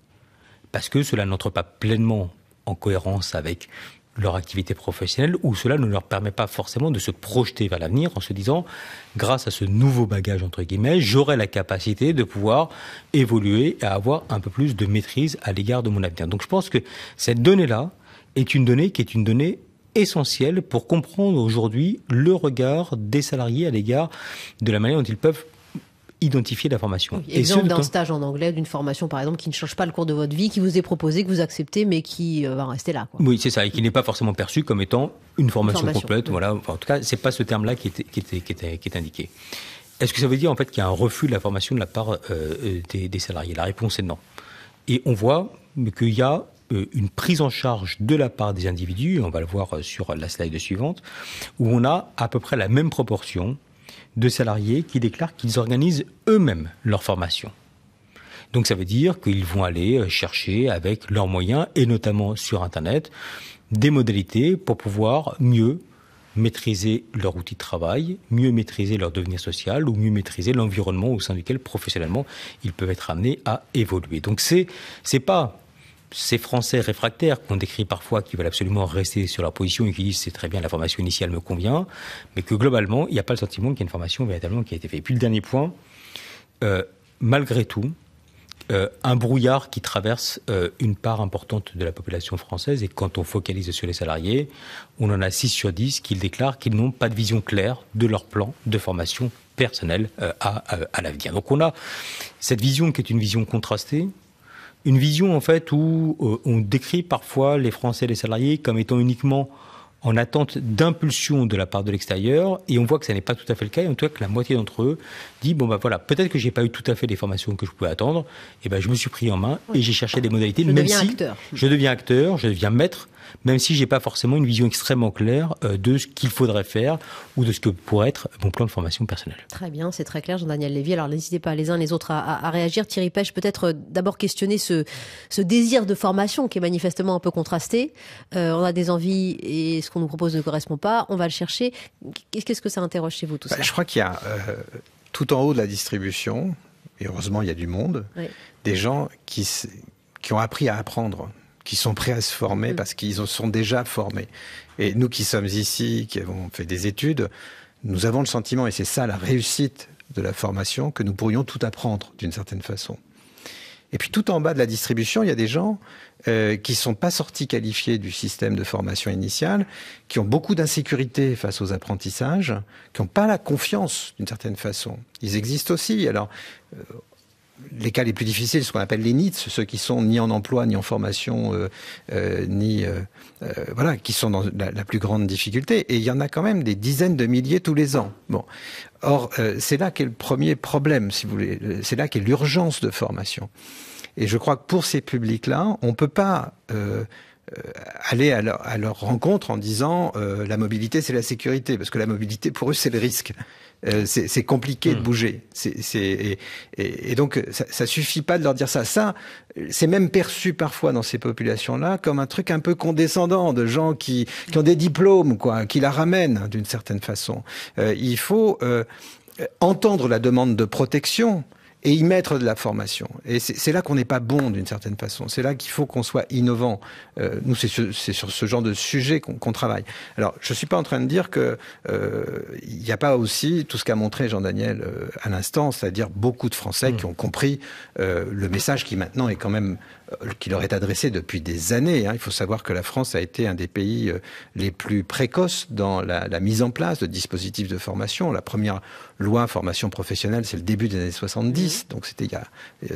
Parce que cela n'entre pas pleinement en cohérence avec leur activité professionnelle ou cela ne leur permet pas forcément de se projeter vers l'avenir en se disant grâce à ce nouveau bagage entre guillemets j'aurai la capacité de pouvoir évoluer et avoir un peu plus de maîtrise à l'égard de mon avenir. Donc je pense que cette donnée là est une donnée qui est une donnée essentielle pour comprendre aujourd'hui le regard des salariés à l'égard de la manière dont ils peuvent identifier la formation. exemple d'un stage en anglais, d'une formation par exemple qui ne change pas le cours de votre vie, qui vous est proposée, que vous acceptez, mais qui euh, va rester là. Oui, c'est ça, et qui n'est pas forcément perçu comme étant une formation, complète. Voilà. en tout cas, c'est pas ce terme-là qui est, qui, indiqué. Est-ce que ça veut dire en fait qu'il y a un refus de la formation de la part euh, euh, des, salariés La réponse est non. Et on voit qu'il y a une prise en charge de la part des individus, on va le voir sur la slide suivante, où on a à peu près la même proportion de salariés qui déclarent qu'ils organisent eux-mêmes leur formation. Donc ça veut dire qu'ils vont aller euh, chercher avec leurs moyens, et notamment sur Internet, des modalités pour pouvoir mieux maîtriser leur outil de travail, mieux maîtriser leur devenir social ou mieux maîtriser l'environnement au sein duquel professionnellement ils peuvent être amenés à évoluer. Donc c'est c'est pas ces Français réfractaires qu'on décrit parfois, qui veulent absolument rester sur leur position et qui disent c'est très bien, la formation initiale me convient, mais que globalement, il n'y a pas le sentiment qu'il y a une formation véritablement qui a été faite. Et puis le dernier point, euh, malgré tout, euh, un brouillard qui traverse euh, une part importante de la population française. Et quand on focalise sur les salariés, on en a 6 sur 10 qui déclarent qu'ils n'ont pas de vision claire de leur plan de formation personnelle à, à l'avenir. Donc on a cette vision qui est une vision contrastée, une vision en fait où euh, on décrit parfois les Français les salariés comme étant uniquement en attente d'impulsion de la part de l'extérieur, et on voit que ça n'est pas tout à fait le cas, et en tout que la moitié d'entre eux dit, bon ben voilà, peut-être que j'ai pas eu tout à fait les formations que je pouvais attendre, et ben je me suis pris en main, et j'ai cherché des modalités, même si je deviens acteur, je deviens maître même si je n'ai pas forcément une vision extrêmement claire euh, de ce qu'il faudrait faire ou de ce que pourrait être mon plan de formation personnelle. Très bien, c'est très clair, Jean-Daniel Lévy. Alors n'hésitez pas les uns les autres à, réagir. Thierry Pêche, peut-être euh, d'abord questionner ce, désir de formation qui est manifestement un peu contrasté. Euh, on a des envies et ce qu'on nous propose ne correspond pas. On va le chercher. Qu'est-ce que ça interroge chez vous tout bah, ça Je crois qu'il y a tout en haut de la distribution, et heureusement il y a du monde, des gens qui ont appris à apprendre qui sont prêts à se former mm. parce qu'ils sont déjà formés. Et nous qui sommes ici, qui avons fait des études, nous avons le sentiment, et c'est ça la réussite de la formation, que nous pourrions tout apprendre d'une certaine façon. Et puis tout en bas de la distribution, il y a des gens euh, qui ne sont pas sortis qualifiés du système de formation initiale, qui ont beaucoup d'insécurité face aux apprentissages, qui n'ont pas la confiance d'une certaine façon. Ils existent aussi. Alors, euh, les cas les plus difficiles, ce qu'on appelle les NITS, ceux qui sont ni en emploi, ni en formation, euh, euh, ni euh, voilà, qui sont dans la, plus grande difficulté. Et il y en a quand même des dizaines de milliers tous les ans. or c'est là qu'est le premier problème, si vous voulez, c'est là qu'est l'urgence de formation. Et je crois que pour ces publics-là, on ne peut pas aller à leur, rencontre en disant la mobilité c'est la sécurité, parce que la mobilité pour eux c'est le risque. Euh, c'est compliqué de hmm. bouger. et, donc ça, ça suffit pas de leur dire ça. Ça, c'est même perçu parfois dans ces populations-là comme un truc un peu condescendant de gens qui, ont des diplômes, quoi, qui la ramènent d'une certaine façon. Euh, il faut euh, entendre la demande de protection et y mettre de la formation. Et c'est là qu'on n'est pas bon d'une certaine façon. C'est là qu'il faut qu'on soit innovant. Euh, nous, c'est sur, sur, ce genre de sujet qu'on travaille. Alors, je ne suis pas en train de dire que il euh, n'y a pas aussi tout ce qu'a montré Jean-Daniel euh, à l'instant, c'est-à-dire beaucoup de Français mm. qui ont compris euh, le message qui maintenant est quand même qui leur est adressé depuis des années. Hein. Il faut savoir que la France a été un des pays les plus précoces dans la, la mise en place de dispositifs de formation. La première loi formation professionnelle, c'est le début des années 70, mhm. donc c'était il y a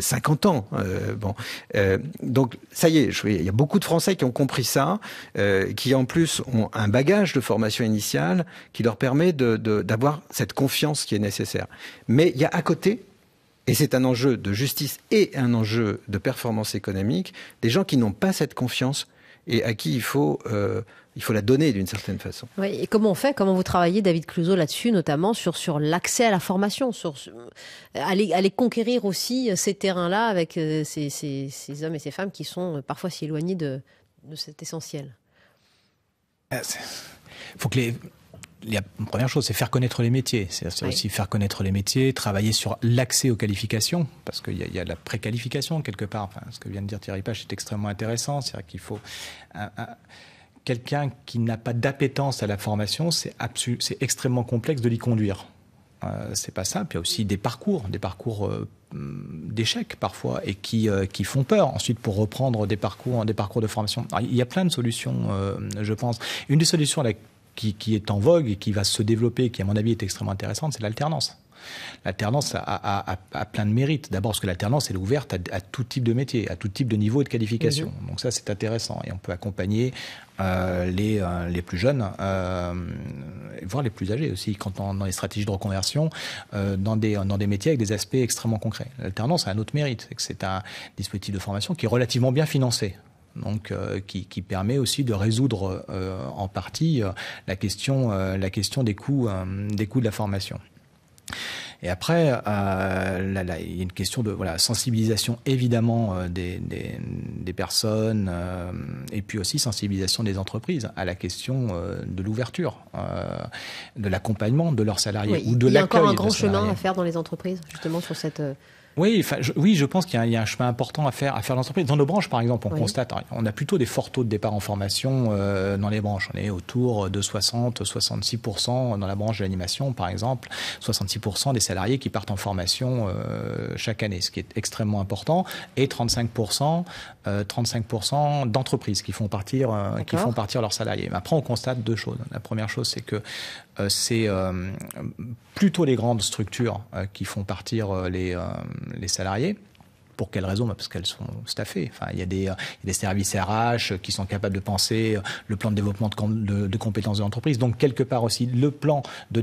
50 ans. Euh, bon, euh, donc ça y est, il y a beaucoup de Français qui ont compris ça, euh, qui en plus ont un bagage de formation initiale qui leur permet d'avoir cette confiance qui est nécessaire. Mais il y a à côté et c'est un enjeu de justice et un enjeu de performance économique, des gens qui n'ont pas cette confiance et à qui il faut il faut la donner d'une certaine façon. et comment on fait Comment vous travaillez, David Clouseau, là-dessus, notamment sur, sur l'accès à la formation, sur, euh, aller, aller, conquérir aussi euh, ces terrains-là avec euh, ces, ces, hommes et ces femmes qui sont parfois si éloignés de, de cet essentiel Il ah, faut que les, la première chose, c'est faire connaître les métiers. C'est aussi faire connaître les métiers, travailler sur l'accès aux qualifications, parce qu'il y, y, a la préqualification quelque part. Enfin, ce que vient de dire Thierry Pache est extrêmement intéressant. cest à qu'il faut quelqu'un qui n'a pas d'appétence à la formation, c'est extrêmement complexe de l'y conduire. Euh, c'est pas simple. Il y a aussi des parcours, des parcours euh, mm, d'échecs parfois, et qui, euh, qui font peur ensuite pour reprendre des parcours, des parcours de formation. il y a plein de solutions, je pense. Une des solutions qui, qui, est en vogue et qui va se développer, qui à mon avis est extrêmement intéressante, c'est l'alternance. L'alternance a, plein de mérites. D'abord parce que l'alternance, est ouverte à, tout type de métier, à tout type de niveau et de qualification. Donc ça, c'est intéressant. Et on peut accompagner euh, euh, les, plus jeunes, euh, voire les plus âgés aussi, quand on, dans les stratégies de reconversion, dans, des, métiers avec des aspects extrêmement concrets. L'alternance a un autre mérite, c'est que c'est un dispositif de formation qui est relativement bien financé donc qui, permet aussi de résoudre en partie la question la question des coûts des coûts de la formation. Et après, euh, il y a une question de voilà, sensibilisation évidemment euh, des, des, personnes euh, et puis aussi sensibilisation des entreprises à la question de l'ouverture, de l'accompagnement de leurs salariés ou de l'accueil. Il y a encore un grand chemin à faire dans les entreprises justement sur cette oui, je, pense qu'il y, a un chemin important à faire, à faire l'entreprise. Dans nos branches, par exemple, on constate, hein, on a plutôt des forts taux de départ en formation euh, dans les branches. On est autour de 60-66% dans la branche de l'animation, par exemple, 66% des salariés qui partent en formation euh, chaque année, ce qui est extrêmement important, et 35%, 35% euh, d'entreprises qui font partir, qui font partir leurs salariés. après, on constate deux choses. La première chose, c'est que euh, c'est euh, plutôt les grandes structures euh, qui font partir les, salariés. Pour quelles raisons bah, Parce qu'elles sont staffées. Enfin, il y, a des, services RH qui sont capables de penser le plan de développement de, compétences de l'entreprise. Donc, quelque part aussi, le plan de,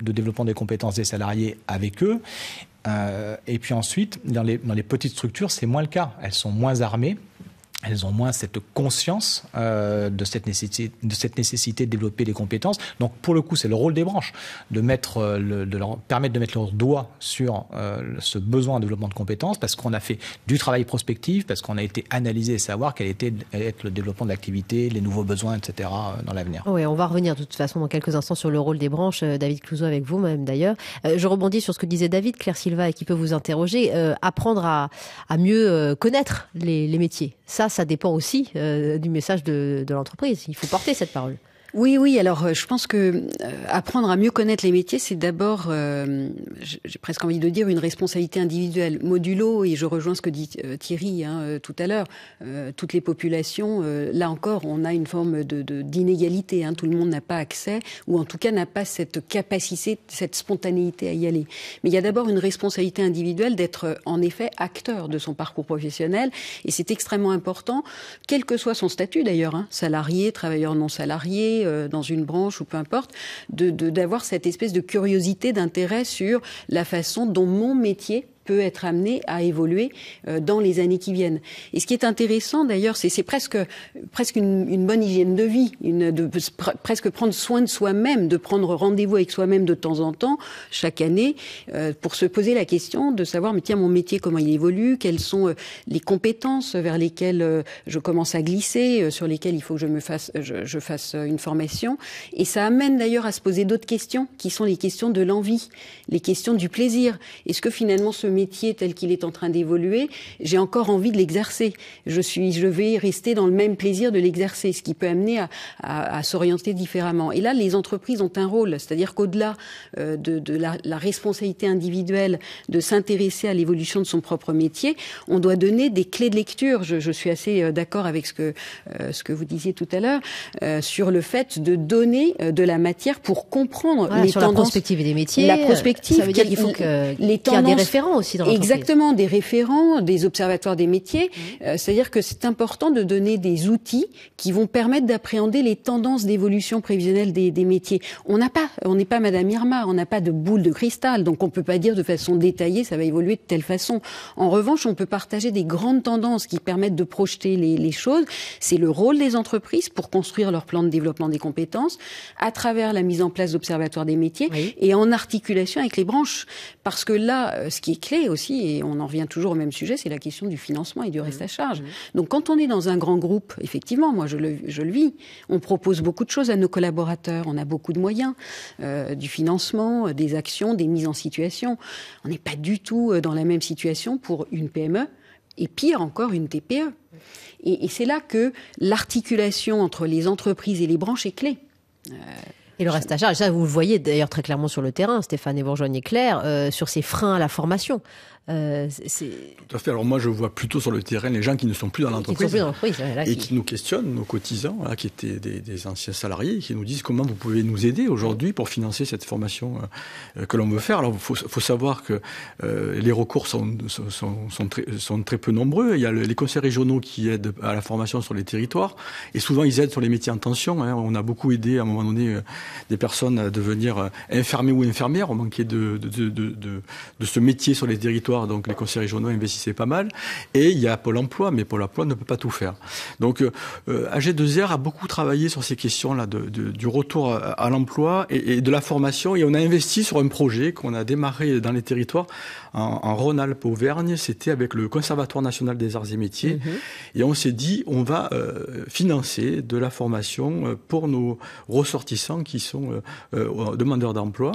développement des compétences des salariés avec eux. et puis ensuite, dans les petites structures, c'est moins le cas. Elles sont moins armées elles ont moins cette conscience euh, de, cette nécessité, de cette nécessité de développer des compétences. Donc pour le coup, c'est le rôle des branches de, mettre, euh, le, de permettre de mettre leur doigt sur euh, ce besoin de développement de compétences parce qu'on a fait du travail prospectif, parce qu'on a été analysé et savoir quel était être le développement de l'activité, les nouveaux besoins, etc. dans l'avenir. Oui, on va revenir de toute façon dans quelques instants sur le rôle des branches. David Clouseau avec vous même d'ailleurs. je rebondis sur ce que disait David, Claire Silva, et qui peut vous interroger. apprendre à, mieux connaître les, les métiers. Ça, ça dépend aussi euh, du message de l'entreprise. Il faut porter cette parole. Oui, oui. Alors, euh, je pense que euh, apprendre à mieux connaître les métiers, c'est d'abord, euh, j'ai presque envie de dire, une responsabilité individuelle. Modulo, et je rejoins ce que dit Thierry hein, tout à l'heure, toutes les populations, là encore, on a une forme de, d'inégalité. Hein, tout le monde n'a pas accès, ou en tout cas n'a pas cette capacité, cette spontanéité à y aller. Mais il y a d'abord une responsabilité individuelle d'être, en effet, acteur de son parcours professionnel, et c'est extrêmement important, quel que soit son statut d'ailleurs, hein, salarié, travailleur non salarié, euh, dans une branche ou peu importe, d'avoir cette espèce de curiosité, d'intérêt sur la façon dont mon métier peut être amené à évoluer euh, dans les années qui viennent. Et ce qui est intéressant d'ailleurs, c'est presque, presque une, une, bonne hygiène de vie, une, de, presque prendre soin de soi-même, de prendre rendez-vous avec soi-même de temps en temps, chaque année, euh, pour se poser la question de savoir, mais tiens, mon métier, comment il évolue, quelles sont euh, les compétences vers lesquelles je commence à glisser, sur lesquelles il faut que je me fasse, je, je fasse une formation. Et ça amène d'ailleurs à se poser d'autres questions, qui sont les questions de l'envie, les questions du plaisir. Est-ce que finalement ce métier tel qu'il est en train d'évoluer, j'ai encore envie de l'exercer. Je suis, je vais rester dans le même plaisir de l'exercer, ce qui peut amener à, s'orienter différemment. Et là, les entreprises ont un rôle, c'est-à-dire qu'au-delà euh, de, la, responsabilité individuelle de s'intéresser à l'évolution de son propre métier, on doit donner des clés de lecture. Je, suis assez euh, d'accord avec ce que euh, ce que vous disiez tout à l'heure sur le fait de donner de la matière pour comprendre les sur tendances. La prospective des métiers. La prospective. Ça veut dire qu'il faut que, les tendances, y des Exactement, des référents, des observatoires des métiers. Mmh. Euh, c'est-à-dire que c'est important de donner des outils qui vont permettre d'appréhender les tendances d'évolution prévisionnelle des, des, métiers. On n'a pas, on n'est pas Madame Irma, on n'a pas de boule de cristal, donc on peut pas dire de façon détaillée ça va évoluer de telle façon. En revanche, on peut partager des grandes tendances qui permettent de projeter les, les choses. C'est le rôle des entreprises pour construire leur plan de développement des compétences à travers la mise en place d'observatoires des métiers et en articulation avec les branches. Parce que là, euh, ce qui est clair, aussi, et on en revient toujours au même sujet, c'est la question du financement et du reste mmh. à charge. Donc quand on est dans un grand groupe, effectivement, moi je le, je le vis, on propose beaucoup de choses à nos collaborateurs, on a beaucoup de moyens, euh, du financement, euh, des actions, des mises en situation. On n'est pas du tout euh, dans la même situation pour une PME et pire encore une TPE. Et, c'est là que l'articulation entre les entreprises et les branches est clé. Et le reste à charge, ça vous le voyez d'ailleurs très clairement sur le terrain, Stéphane et bourgeois et clair, euh, sur ces freins à la formation. Euh, Tout à fait. Alors moi, je vois plutôt sur le terrain les gens qui ne sont plus dans l'entreprise et qui... nous questionnent, nos cotisants, qui étaient des, anciens salariés, qui nous disent comment vous pouvez nous aider aujourd'hui pour financer cette formation euh, euh, que l'on veut faire. Alors il faut, savoir que les recours sont, très, peu nombreux. Il y a les conseils régionaux qui aident à la formation sur les territoires et souvent ils aident sur les métiers en tension. Hein. On a beaucoup aidé à un moment donné des personnes à devenir infirmiers ou infirmières. On manquait de, de ce métier sur les territoires donc les conseils régionaux investissaient pas mal. Et il y a Pôle emploi, mais Pôle emploi ne peut pas tout faire. Donc euh, euh, AG2R a beaucoup travaillé sur ces questions-là du retour à, l'emploi et, de la formation. Et on a investi sur un projet qu'on a démarré dans les territoires en, Rhône-Alpes, Auvergne. C'était avec le Conservatoire national des arts et métiers. Mhm. Et on s'est dit, on va euh, financer de la formation pour nos ressortissants qui sont demandeurs d'emploi.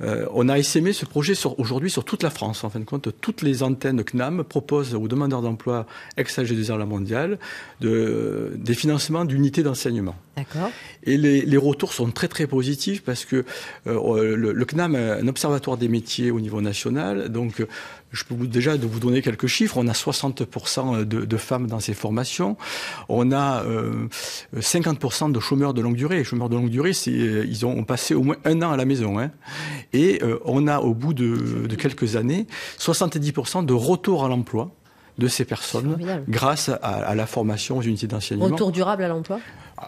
on a essaimé ce projet aujourd'hui sur toute la France, en fin de compte toutes les antennes CNAM proposent aux demandeurs d'emploi ex ag 2 La Mondiale des financements d'unités d'enseignement. Et les, retours sont très très positifs parce que euh, le, CNAM un observatoire des métiers au niveau national. Donc, euh, je peux vous, déjà vous donner quelques chiffres. On a 60% de, femmes dans ces formations. On a 50% euh, de chômeurs de longue durée. Les chômeurs de longue durée, c'est, ils ont, passé au moins un an à la maison. Hein. Et on a, au bout de, de quelques années, 70% de retour à l'emploi de ces personnes grâce à, la formation aux unités d'enseignement. Retour durable à l'emploi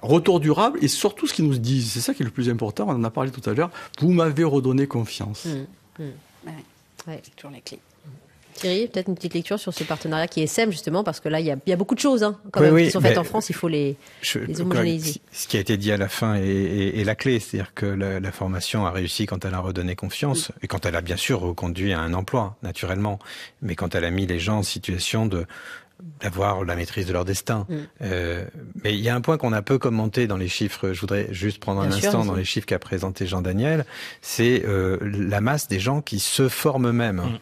Retour durable et surtout ce qu'ils nous disent, c'est ça qui est le plus important, on en a parlé tout à l'heure, vous m'avez redonné confiance. Mmh, mmh. C'est toujours la clé. Thierry, peut-être une petite lecture sur ce partenariat qui est SEM, justement, parce que là, il y a, beaucoup de choses hein, quand même, qui sont faites en France, il faut les, homogénéiser. Ce qui a été dit à la fin est, la clé, c'est-à-dire que la, formation a réussi quand elle a redonné confiance, et quand elle a bien sûr reconduit à un emploi, naturellement, mais quand elle a mis les gens en situation de d'avoir la maîtrise de leur destin. Mm. Euh, mais il y a un point qu'on a peu commenté dans les chiffres, je voudrais juste prendre un instant dans les chiffres qu'a présenté Jean-Daniel, c'est euh, la masse des gens qui se forment eux-mêmes. Mm.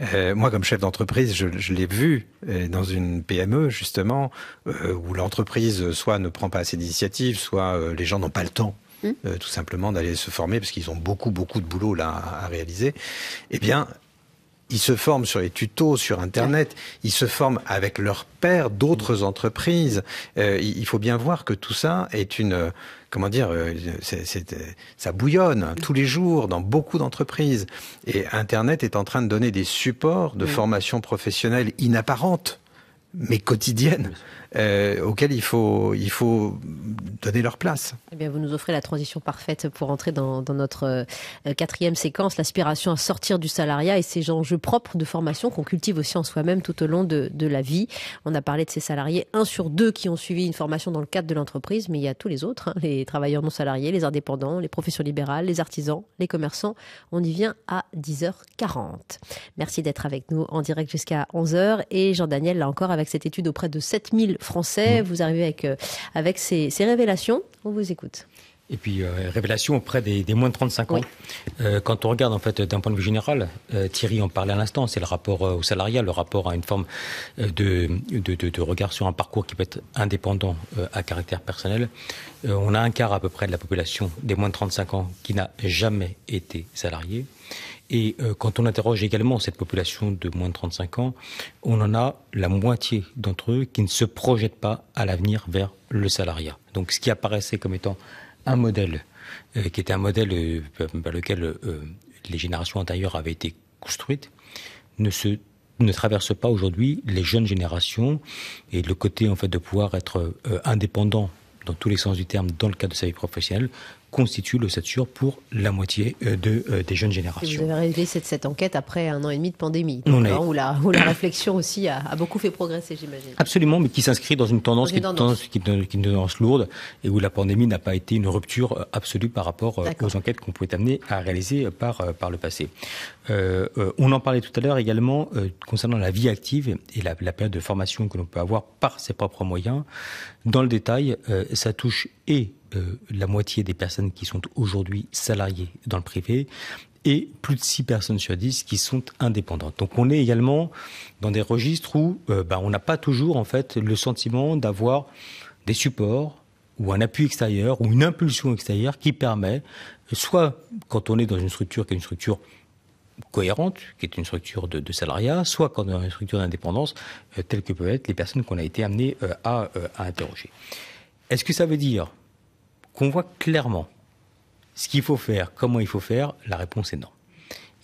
Euh, moi, comme chef d'entreprise, je, l'ai vu euh, dans une PME, justement, euh, où l'entreprise soit ne prend pas assez d'initiatives, soit les gens n'ont pas le temps. Hmm. tout simplement d'aller se former parce qu'ils ont beaucoup beaucoup de boulot là à, réaliser. Eh bien, ils se forment sur les tutos, sur Internet, ils se forment avec leurs pairs d'autres hmm. entreprises. il faut bien voir que tout ça est une comment dire, euh, euh, ça bouillonne mm. tous les jours dans beaucoup d'entreprises. Et Internet est en train de donner des supports de mm. formation professionnelle inapparente mais quotidienne euh, il faut, il faut donner leur place. Eh bien, vous nous offrez la transition parfaite pour entrer dans, notre euh, quatrième séquence, l'aspiration à sortir du salariat et ces enjeux propres de formation qu'on cultive aussi en soi-même tout au long de, la vie. On a parlé de ces salariés, un sur deux qui ont suivi une formation dans le cadre de l'entreprise, mais il y a tous les autres, hein, les travailleurs non salariés, les indépendants, les professions libérales, les artisans, les commerçants. On y vient à 10h40. Merci d'être avec nous en direct jusqu'à 11h et Jean-Daniel, là encore, avec cette étude auprès de 7000 français. Mm. Vous arrivez avec, euh, avec ces, révélations. On vous écoute. Et puis, révélations euh, révélation auprès des, moins de 35 ans. Euh, quand on regarde, en fait, d'un point de vue général, Thierry en parlait à l'instant, c'est le rapport au salariat, le rapport à une forme de, regard sur un parcours qui peut être indépendant à caractère personnel. on a un quart à peu près de la population des moins de 35 ans qui n'a jamais été salarié. Et euh, quand on interroge également cette population de moins de 35 ans, on en a la moitié d'entre eux qui ne se projettent pas à l'avenir vers le salariat. Donc ce qui apparaissait comme étant un modèle, euh, qui était un modèle euh, par lequel les générations antérieures avaient été construites, ne ne traverse pas aujourd'hui les jeunes générations et le côté en fait de pouvoir être indépendant dans tous les sens du terme dans le cadre de sa vie professionnelle constitue le sur pour la moitié euh, de, euh, des jeunes générations. vous avez réalisé cette, cette, enquête après un an et demi de pandémie, hein, où, la, où, la, réflexion aussi a, beaucoup fait progresser, j'imagine. Absolument, mais qui s'inscrit dans une tendance, qui, Qui, une tendance lourde et où la pandémie n'a pas été une rupture euh, absolue par rapport aux enquêtes qu'on pouvait amener à réaliser par, par le passé. on en parlait tout à l'heure également concernant la vie active et la, période de formation que l'on peut avoir par ses propres moyens. Dans le détail, ça touche et euh, la moitié des personnes qui sont aujourd'hui salariées dans le privé et plus de 6 personnes sur 10 qui sont indépendantes. Donc on est également dans des registres où euh, bah, on n'a pas toujours en fait le sentiment d'avoir des supports ou un appui extérieur ou une impulsion extérieure qui permet, soit quand on est dans une structure qui est une structure cohérente, qui est une structure de, salariat, soit quand on est dans une structure d'indépendance, telles euh, telle que peuvent être les personnes qu'on a été amenées à interroger. Est-ce que ça veut dire qu'on voit clairement ce qu'il faut faire, comment il faut faire, la réponse est non.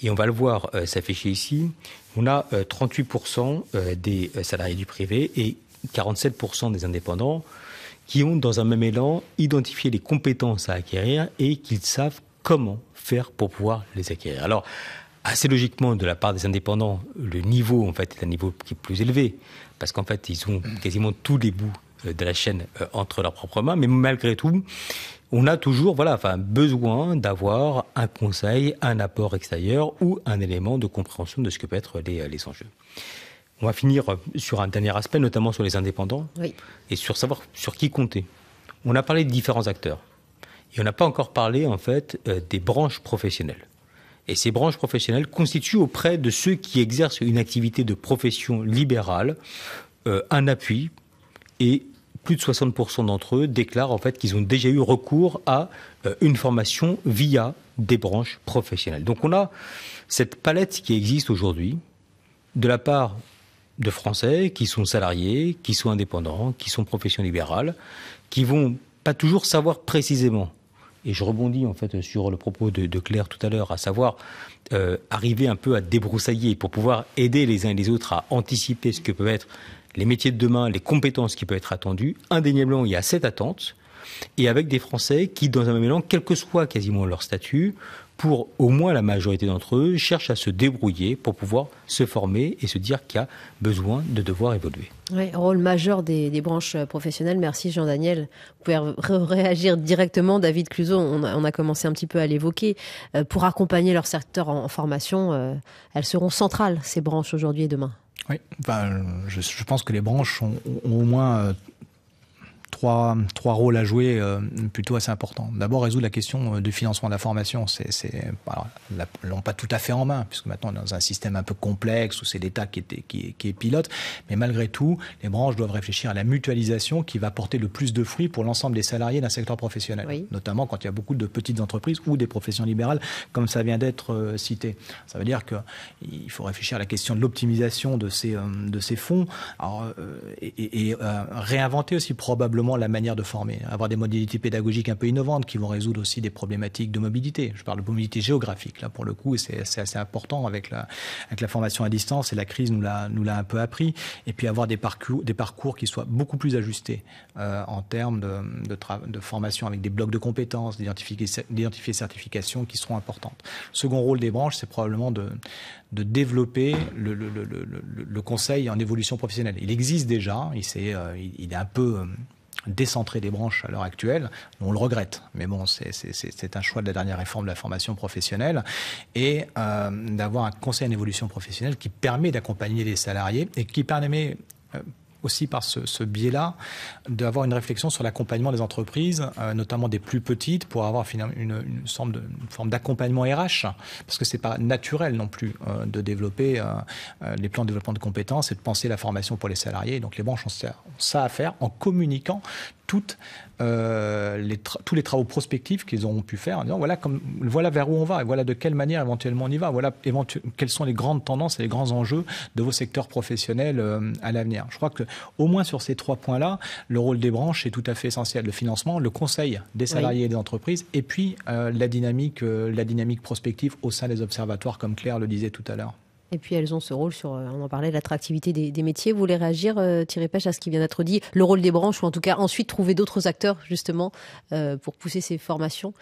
Et on va le voir euh, s'afficher ici. On a 38% euh, euh, des salariés du privé et 47% des indépendants qui ont, dans un même élan, identifié les compétences à acquérir et qu'ils savent comment faire pour pouvoir les acquérir. Alors, assez logiquement, de la part des indépendants, le niveau, en fait, est un niveau qui est plus élevé parce qu'en fait, ils ont quasiment tous les bouts euh, de la chaîne euh, entre leurs propres mains. Mais malgré tout, on a toujours voilà, enfin, besoin d'avoir un conseil, un apport extérieur ou un élément de compréhension de ce que peuvent être les, euh, enjeux. On va finir sur un dernier aspect, notamment sur les indépendants et sur savoir sur qui compter. On a parlé de différents acteurs et on n'a pas encore parlé en fait des branches professionnelles. Et ces branches professionnelles constituent auprès de ceux qui exercent une activité de profession libérale un appui et plus de 60% d'entre eux déclarent en fait qu'ils ont déjà eu recours à euh, une formation via des branches professionnelles. Donc on a cette palette qui existe aujourd'hui de la part de Français qui sont salariés, qui sont indépendants, qui sont professions libérales, qui vont pas toujours savoir précisément. Et je rebondis en fait sur le propos de, Claire tout à l'heure, à savoir euh, arriver un peu à débroussailler pour pouvoir aider les uns et les autres à anticiper ce que peuvent être les métiers de demain, les compétences qui peuvent être attendues. Indéniablement, il y a cette attente, et avec des Français qui, dans un même élan, quel que soit quasiment leur statut, pour au moins la majorité d'entre eux, cherchent à se débrouiller pour pouvoir se former et se dire qu'il y a besoin de devoir évoluer. Oui, rôle majeur des, branches professionnelles. Merci Jean-Daniel. Vous pouvez réagir directement, David Cluzot, on a, commencé un petit peu à l'évoquer. Euh, pour accompagner leur secteur en, formation, euh, elles seront centrales, ces branches, aujourd'hui et demain. Oui, je, pense que les branches ont au moins euh, trois, trois rôles à jouer euh, plutôt assez importants. D'abord, résoudre la question euh, du financement de la formation. C'est, bah, l'ont pas tout à fait en main, puisque maintenant on est dans un système un peu complexe où c'est l'État qui, qui, qui est, pilote. Mais malgré tout, les branches doivent réfléchir à la mutualisation qui va porter le plus de fruits pour l'ensemble des salariés d'un secteur professionnel, notamment quand il y a beaucoup de petites entreprises ou des professions libérales, comme ça vient d'être euh, cité. Ça veut dire qu'il faut réfléchir à la question de l'optimisation de ces, de ces fonds et réinventer aussi probablement la manière de former, avoir des modalités pédagogiques un peu innovantes qui vont résoudre aussi des problématiques de mobilité. Je parle de mobilité géographique, là pour le coup, c'est assez important avec la, avec la formation à distance et la crise nous l'a un peu appris. Et puis avoir des parcours, des parcours qui soient beaucoup plus ajustés euh, en termes de, de, de, formation avec des blocs de compétences, d'identifier certifications qui seront importantes. second rôle des branches, c'est probablement de, de développer le, conseil en évolution professionnelle. Il existe déjà, il, est, euh, il, est un peu... Euh, décentrer des branches à l'heure actuelle. On le regrette, mais bon, c'est un choix de la dernière réforme de la formation professionnelle et euh, d'avoir un conseil en évolution professionnelle qui permet d'accompagner les salariés et qui permet euh, aussi par ce, biais-là d'avoir une réflexion sur l'accompagnement des entreprises, euh, notamment des plus petites, pour avoir une, forme, d'accompagnement RH, parce que c'est pas naturel non plus euh, de développer euh, les plans de développement de compétences et de penser la formation pour les salariés. Donc les branches ont ça à faire en communiquant toutes euh, tous les travaux prospectifs qu'ils auront pu faire en disant voilà, vers où on va et voilà de quelle manière éventuellement on y va, voilà quelles sont les grandes tendances et les grands enjeux de vos secteurs professionnels euh, à l'avenir. Je crois qu'au moins sur ces trois points-là, le rôle des branches est tout à fait essentiel le financement, le conseil des salariés et des entreprises et puis euh, la, dynamique, la dynamique prospective au sein des observatoires, comme Claire le disait tout à l'heure. Et puis elles ont ce rôle sur, euh, on en parlait, l'attractivité des, métiers. Vous voulez réagir, euh, Thierry Pêche, à ce qui vient d'être dit, le rôle des branches, ou en tout cas ensuite trouver d'autres acteurs justement euh, pour pousser ces formations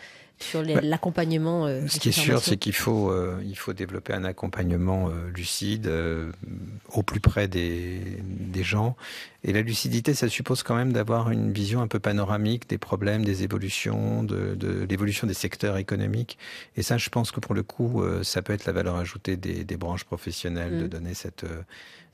sur bah, l'accompagnement. Euh, ce qui est sûr, c'est qu'il faut, euh, il faut développer un accompagnement euh, lucide au plus près des, des, gens. Et la lucidité, ça suppose quand même d'avoir une vision un peu panoramique des problèmes, des évolutions, de, de l'évolution des secteurs économiques. Et ça, je pense que pour le coup, ça peut être la valeur ajoutée des, des branches professionnelles de mm. donner cette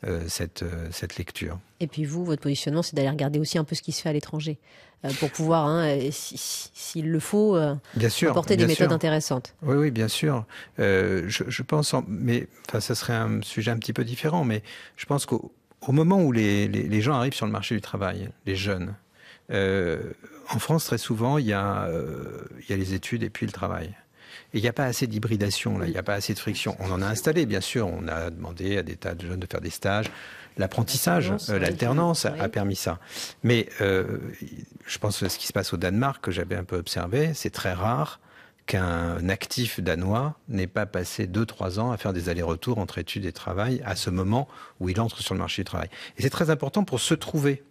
euh, cette, euh, cette lecture. Et puis vous, votre positionnement, c'est d'aller regarder aussi un peu ce qui se fait à l'étranger euh, pour pouvoir, hein, s'il le faut, bien sûr, apporter des méthodes intéressantes. Oui, oui, bien sûr. je, pense, mais enfin, ça serait un sujet un petit peu différent, mais je pense qu'au moment où les, les, gens arrivent sur le marché du travail, les jeunes, en France, très souvent, il y, a, il y a les études et puis le travail il n'y a pas assez d'hybridation, il n'y a pas assez de friction. On en a installé, bien sûr, on a demandé à des tas de jeunes de faire des stages. L'apprentissage, l'alternance euh, a permis ça. Mais euh, je pense à ce qui se passe au Danemark, que j'avais un peu observé, c'est très rare qu'un actif danois n'ait pas passé 2-3 ans à faire des allers-retours entre études et travail à ce moment où il entre sur le marché du travail. Et c'est très important pour se trouver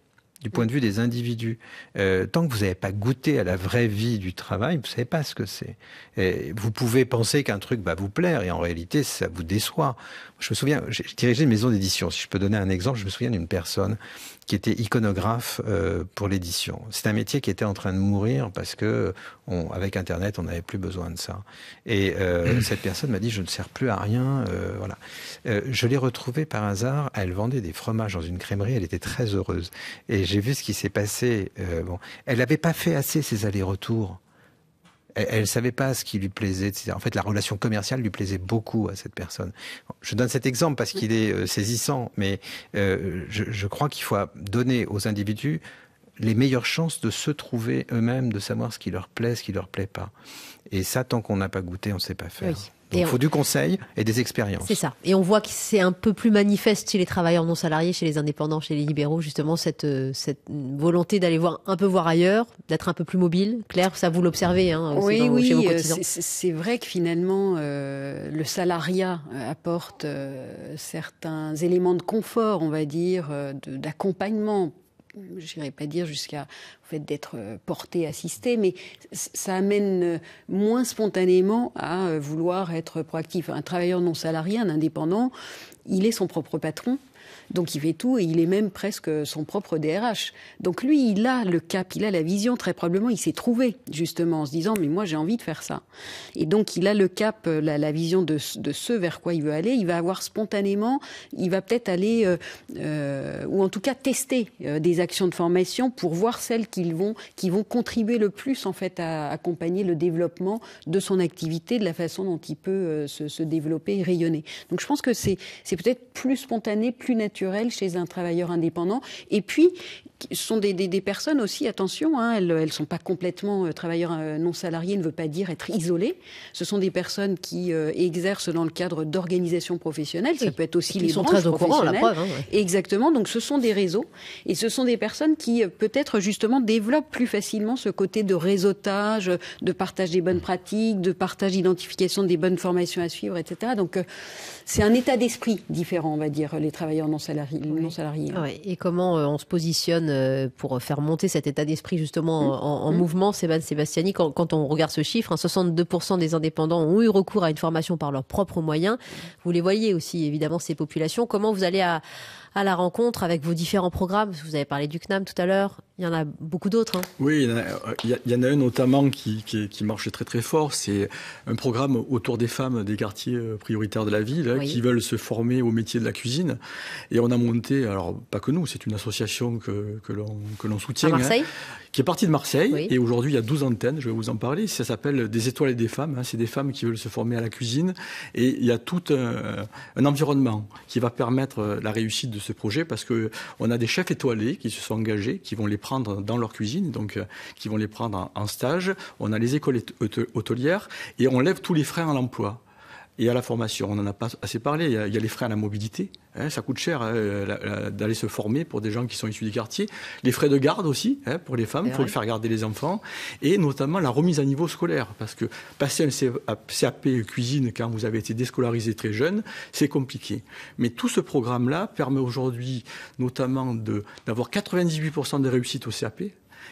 du point de vue des individus. Euh, tant que vous n'avez pas goûté à la vraie vie du travail, vous ne savez pas ce que c'est. Vous pouvez penser qu'un truc va vous plaire et en réalité, ça vous déçoit. Je me souviens, j'ai dirigé une maison d'édition. Si je peux donner un exemple, je me souviens d'une personne qui était iconographe euh, pour l'édition. C'est un métier qui était en train de mourir parce que, avec Internet, on n'avait plus besoin de ça. Et euh, mm. cette personne m'a dit je ne sers plus à rien. Euh, voilà. je l'ai retrouvée par hasard. Elle vendait des fromages dans une crèmerie. Elle était très heureuse. Et j'ai vu ce qui s'est passé. bon, elle n'avait pas fait assez ses allers-retours elle, ne savait pas ce qui lui plaisait. Etc. En fait, la relation commerciale lui plaisait beaucoup à cette personne. Je donne cet exemple parce qu'il est euh, saisissant, mais euh, je, crois qu'il faut donner aux individus les meilleures chances de se trouver eux-mêmes, de savoir ce qui leur plaît, ce qui leur plaît pas. Et ça, tant qu'on n'a pas goûté, on ne sait pas faire il faut du conseil et des expériences. C'est ça. Et on voit que c'est un peu plus manifeste chez les travailleurs non salariés, chez les indépendants, chez les libéraux, justement, cette, euh, cette volonté d'aller voir un peu voir ailleurs, d'être un peu plus mobile. Claire, ça vous l'observez hein, oui, oui, euh, C'est vrai que finalement, euh, le salariat apporte certains éléments de confort, on va dire, d'accompagnement je n'irai pas dire jusqu'à être fait d'être euh, porté, assisté, mais ça amène euh, moins spontanément à euh, vouloir être proactif. Un travailleur non salarié, un indépendant, il est son propre patron. Donc il fait tout et il est même presque son propre DRH. Donc lui, il a le cap, il a la vision. Très probablement, il s'est trouvé justement en se disant mais moi j'ai envie de faire ça. Et donc il a le cap, euh, la, vision de, ce vers quoi il veut aller. Il va avoir spontanément, il va peut-être aller euh, euh, ou en tout cas tester des actions de formation pour voir celles qui vont qui vont contribuer le plus en fait à accompagner le développement de son activité, de la façon dont il peut se, développer et rayonner. Donc je pense que c'est peut-être plus spontané, plus naturel chez un travailleur indépendant. Et puis, ce sont des, personnes aussi, attention, hein, elles ne sont pas complètement euh, travailleurs euh, non salariés, ne veut pas dire être isolés. Ce sont des personnes qui euh, exercent dans le cadre d'organisations professionnelles. Ça peut être aussi les sont très au courant, la preuve. Hein, Exactement. Donc, ce sont des réseaux. Et ce sont des personnes qui, peut-être, justement, développent plus facilement ce côté de réseautage, de partage des bonnes pratiques, de partage, d'identification des bonnes formations à suivre, etc. Donc, c'est un état d'esprit différent, on va dire, les travailleurs non salariés. Non salariés hein. Et comment euh, on se positionne euh, pour faire monter cet état d'esprit justement mm. en, mm. mouvement, Sébastiani quand, on regarde ce chiffre, 62% hein, des indépendants ont eu recours à une formation par leurs propres moyens. Mm. Vous les voyez aussi, évidemment, ces populations. Comment vous allez à, à la rencontre avec vos différents programmes Vous avez parlé du CNAM tout à l'heure, il y en a beaucoup d'autres. Hein. Oui, euh, il y, en a, un notamment qui, qui, marche très très fort, c'est un programme autour des femmes des quartiers euh, prioritaires de la ville hein, qui veulent se former au métier de la cuisine. Et on a monté, alors pas que nous, c'est une association que, que l'on soutient. À Marseille hein, Qui est partie de Marseille. Et aujourd'hui, il y a 12 antennes, je vais vous en parler. Ça s'appelle Des étoiles et des femmes. c'est des femmes qui veulent se former à la cuisine. Et il y a tout un, un environnement qui va permettre euh, la réussite de ce projet parce que on a des chefs étoilés qui se sont engagés, qui vont les prendre dans leur cuisine, donc euh, qui vont les prendre en, stage. On a les écoles hôtelières et on lève tous les frais à l'emploi et à la formation. On n'en a pas assez parlé. Il y, a, les frais à la mobilité. Hein, ça coûte cher hein, euh, d'aller se former pour des gens qui sont issus des quartiers. Les frais de garde aussi hein, pour les femmes, il faut pour faire garder les enfants. Et notamment la remise à niveau scolaire. Parce que passer un CAP cuisine quand vous avez été déscolarisé très jeune, c'est compliqué. Mais tout ce programme-là permet aujourd'hui notamment d'avoir 98% des réussites au CAP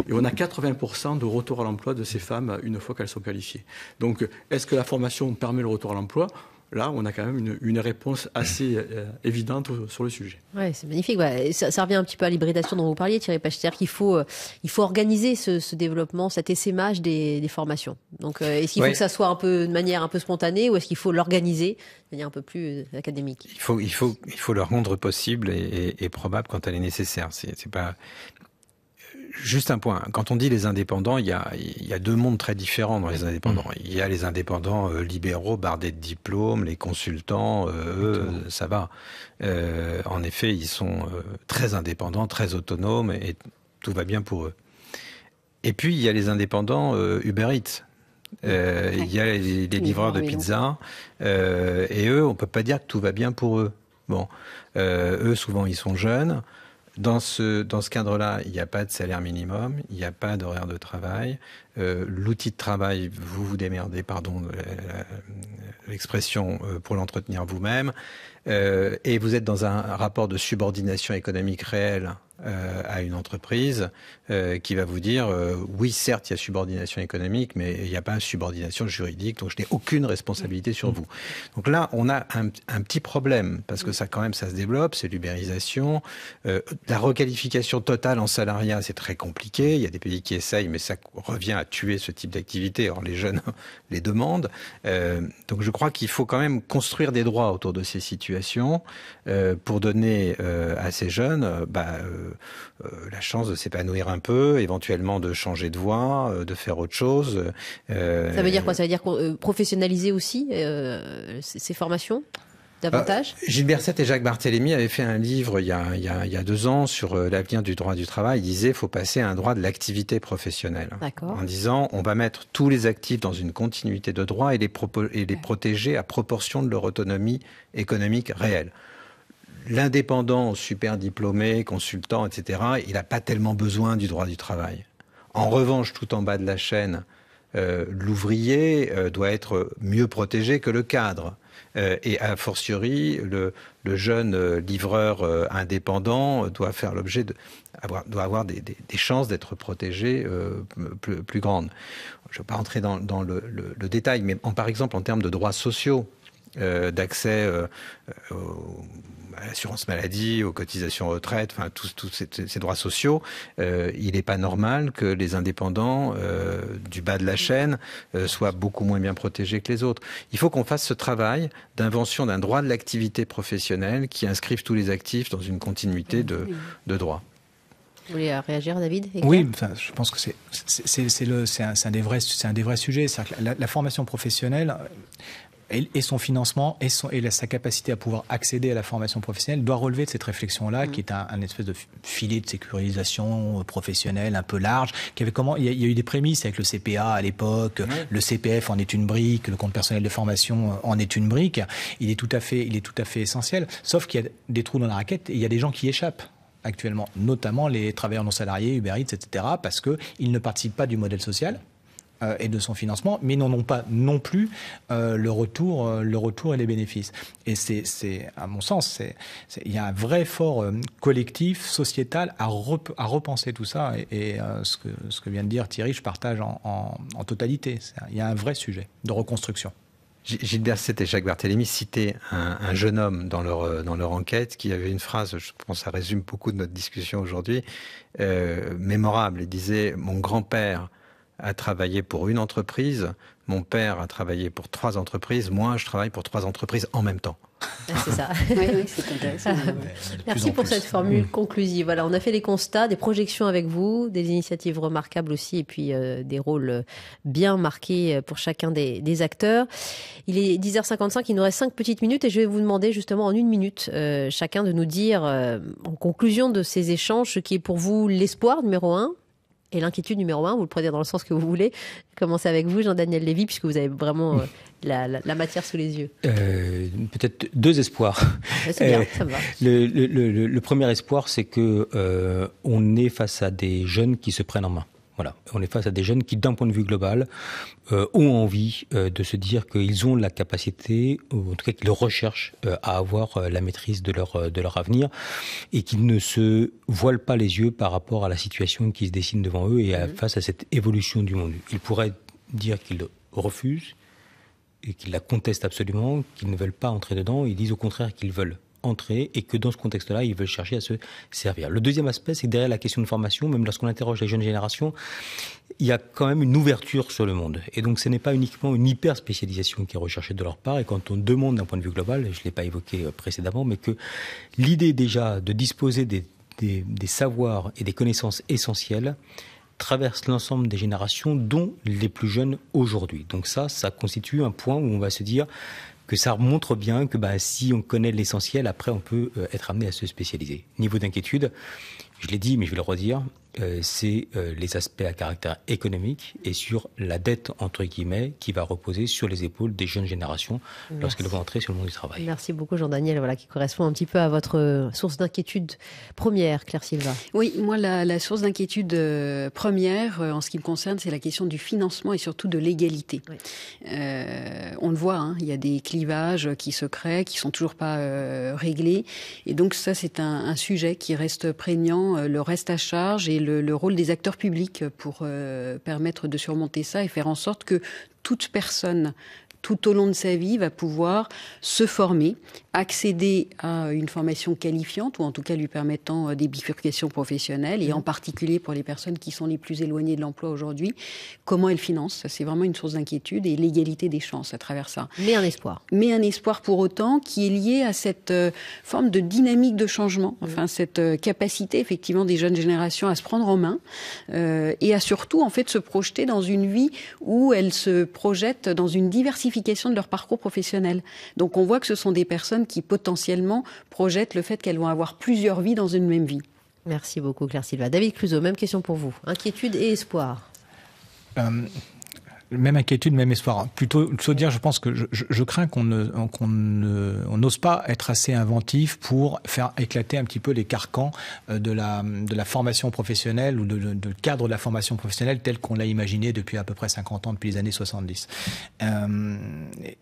et on a 80% de retour à l'emploi de ces femmes euh, une fois qu'elles sont qualifiées. Donc, euh, est-ce que la formation permet le retour à l'emploi Là, on a quand même une, réponse assez euh, évidente sur le sujet. Oui, c'est magnifique. Ça, revient un petit peu à l'hybridation dont vous parliez, Thierry Pache. C'est-à-dire qu'il faut, faut organiser ce, développement, cet essaimage des, des formations. Donc, est-ce qu'il faut que ça soit un peu, de manière un peu spontanée ou est-ce qu'il faut l'organiser de manière un peu plus académique il faut, il, faut, il faut le rendre possible et, probable quand elle est nécessaire. c'est pas... Juste un point. Quand on dit les indépendants, il y a, deux mondes très différents dans les indépendants. Mmh. Il y a les indépendants euh, libéraux, bardés de diplômes, les consultants, euh, eux, ça va. Euh, en effet, ils sont très indépendants, très autonomes et tout va bien pour eux. Et puis, il y a les indépendants Uber Il y a les, livreurs de pizza, et eux, on peut pas dire que tout va bien pour eux. Bon, eux, souvent, ils sont jeunes. Dans ce, cadre-là, il n'y a pas de salaire minimum, il n'y a pas d'horaire de travail. Euh, l'outil de travail, vous vous démerdez, pardon, euh, l'expression euh, pour l'entretenir vous-même. et vous êtes dans un rapport de subordination économique réelle euh, à une entreprise euh, qui va vous dire euh, oui, certes, il y a subordination économique, mais il n'y a pas subordination juridique, donc je n'ai aucune responsabilité sur vous. Donc là, on a un, un, petit problème parce que ça, quand même, ça se développe, c'est l'ubérisation, la requalification totale en salariat, c'est très compliqué. Il y a des pays qui essayent, mais ça revient à tuer ce type d'activité. Or, les jeunes les demandent. donc je crois qu'il faut quand même construire des droits autour de ces situations. Euh, pour donner euh, à ces jeunes euh, bah, la chance de s'épanouir un peu, éventuellement de changer de voie, de faire autre chose. Ça veut dire quoi Ça veut dire professionnaliser aussi ces formations davantage ah, Gilbert Gilles Berset et Jacques Barthélémy avaient fait un livre il y a, deux ans sur l'avenir du droit du travail. Ils disaient qu'il faut passer à un droit de l'activité professionnelle. En disant on va mettre tous les actifs dans une continuité de droit et et les protéger à proportion de leur autonomie économique réelle l'indépendant super diplômé, consultant, etc., il n'a pas tellement besoin du droit du travail. En revanche, tout en bas de la chaîne, euh, l'ouvrier euh, doit être mieux protégé que le cadre. Euh, et a fortiori, le, jeune livreur indépendant doit faire avoir, doit avoir des, chances d'être protégé plus, grandes. Je ne vais pas entrer dans, le, détail, mais par exemple en termes de droits sociaux, euh, d'accès euh, euh, à l'assurance maladie, aux cotisations retraite, enfin tous, ces, droits sociaux, il n'est pas normal que les indépendants du bas de la chaîne soient beaucoup moins bien protégés que les autres. Il faut qu'on fasse ce travail d'invention d'un droit de l'activité professionnelle qui inscrive tous les actifs dans une continuité de, droits. Vous voulez réagir, David Oui, je pense que c'est un, des vrais, sujets. la, formation professionnelle, et, son financement et, sa capacité à pouvoir accéder à la formation professionnelle doit relever de cette réflexion-là, mm. qui est un, espèce de filet de sécurisation euh, professionnelle un peu large. Qui avait comment, il, y a, eu des prémices avec le CPA à l'époque, mm. le CPF en est une brique, le compte personnel de formation euh, en est une brique. Il est tout à fait, il est tout à fait essentiel. Sauf qu'il y a des trous dans la raquette et il y a des gens qui échappent actuellement, notamment les travailleurs non salariés, Uber Eats, etc., parce qu'ils ne participent pas du modèle social, euh, et de son financement, mais n'en ont pas non plus euh, le, retour, euh, le retour et les bénéfices. Et c'est, à mon sens, il y a un vrai fort collectif, sociétal, à, repenser tout ça. Et, ce, que, ce, que, vient de dire Thierry, je partage en, totalité. Il y a un vrai sujet de reconstruction. Gilles Berset et Jacques Barthélémy citaient un, jeune homme dans leur, dans leur enquête qui avait une phrase, je pense que ça résume beaucoup de notre discussion aujourd'hui, mémorable. Il disait Mon grand-père a travaillé pour une entreprise, mon père a travaillé pour trois entreprises, moi je travaille pour trois entreprises en même temps. Ah, c'est ça. oui, oui, c'est euh, Merci pour cette formule conclusive. Voilà, on a fait les constats, des projections avec vous, des initiatives remarquables aussi, et puis euh, des rôles euh, bien marqués pour chacun des, acteurs. Il est 10h55, il nous reste 5 petites minutes, et je vais vous demander justement en une minute chacun de nous dire, en conclusion de ces échanges, ce qui est pour vous l'espoir numéro un, et l'inquiétude numéro un, vous le prenez dans le sens que vous voulez. Commencez avec vous, Jean-Daniel Lévy, puisque vous avez vraiment euh, la, matière sous les yeux. Euh, peut-être deux espoirs. Ah, c'est bien, euh, ça va. Le, le, premier espoir, c'est que on est face à des jeunes qui se prennent en main on est face à des jeunes qui, d'un point de vue global, euh, ont envie euh, de se dire qu'ils ont la capacité, ou en tout cas qu'ils recherchent euh, à avoir la maîtrise de leur, avenir, et qu'ils ne se voilent pas les yeux par rapport à la situation qui se dessine devant eux et mhm. face à cette évolution du monde. Ils pourraient dire qu'ils refusent et qu'ils la contestent absolument, qu'ils ne veulent pas entrer dedans, ils disent au contraire qu'ils veulent entrer et que dans ce contexte-là, ils veulent chercher à se servir. Le deuxième aspect, c'est que derrière la question de formation, même lorsqu'on interroge les jeunes générations, il y a quand même une ouverture sur le monde. Et donc ce n'est pas uniquement une hyper spécialisation qui est recherchée de leur part. Et quand on demande d'un point de vue global, je ne l'ai pas évoqué euh, précédemment, mais que l'idée déjà de disposer des, des savoirs et des connaissances essentielles, traverse l'ensemble des générations, dont les plus jeunes aujourd'hui. Donc ça, ça constitue un point où on va se dire, que ça montre bien que bah, si on connaît l'essentiel, après on peut euh, être amené à se spécialiser. Niveau d'inquiétude, je l'ai dit, mais je vais le redire, euh, c'est euh, les aspects à caractère économique et sur la dette, entre guillemets, qui va reposer sur les épaules des jeunes générations lorsqu'elles vont entrer sur le monde du travail. Merci beaucoup, Jean-Daniel, voilà, qui correspond un petit peu à votre euh, source d'inquiétude première, Claire Silva. Oui, moi, la, source d'inquiétude première, en ce qui me concerne, c'est la question du financement et surtout de l'égalité. on le voit, hein, il y a des clivages qui se créent, qui sont toujours pas réglés. Et donc, ça, c'est un, un, sujet qui reste prégnant, le reste à charge et le, rôle des acteurs publics pour euh, permettre de surmonter ça et faire en sorte que toute personne tout au long de sa vie, va pouvoir se former, accéder à une formation qualifiante ou en tout cas lui permettant euh, des bifurcations professionnelles et mmh. en particulier pour les personnes qui sont les plus éloignées de l'emploi aujourd'hui, comment elles financent. C'est vraiment une source d'inquiétude et l'égalité des chances à travers ça. Mais un espoir. Mais un espoir pour autant qui est lié à cette euh, forme de dynamique de changement, mmh. enfin cette euh, capacité effectivement des jeunes générations à se prendre en main et à surtout en fait se projeter dans une vie où elles se projettent dans une diversification de leur parcours professionnel. Donc on voit que ce sont des personnes qui potentiellement projettent le fait qu'elles vont avoir plusieurs vies dans une même vie. Merci beaucoup Claire Silva. David Cruzot, même question pour vous. Inquiétude et espoir. Euh, même inquiétude, même espoir. Plutôt, plutôt dire, je pense que je, je, je crains qu'on ne, qu'on n'ose pas être assez inventif pour faire éclater un petit peu les carcans euh, de la, de la formation professionnelle ou de, de, cadre de la formation professionnelle tel qu'on l'a imaginé depuis à peu près 50 ans, depuis les années 70. Euh,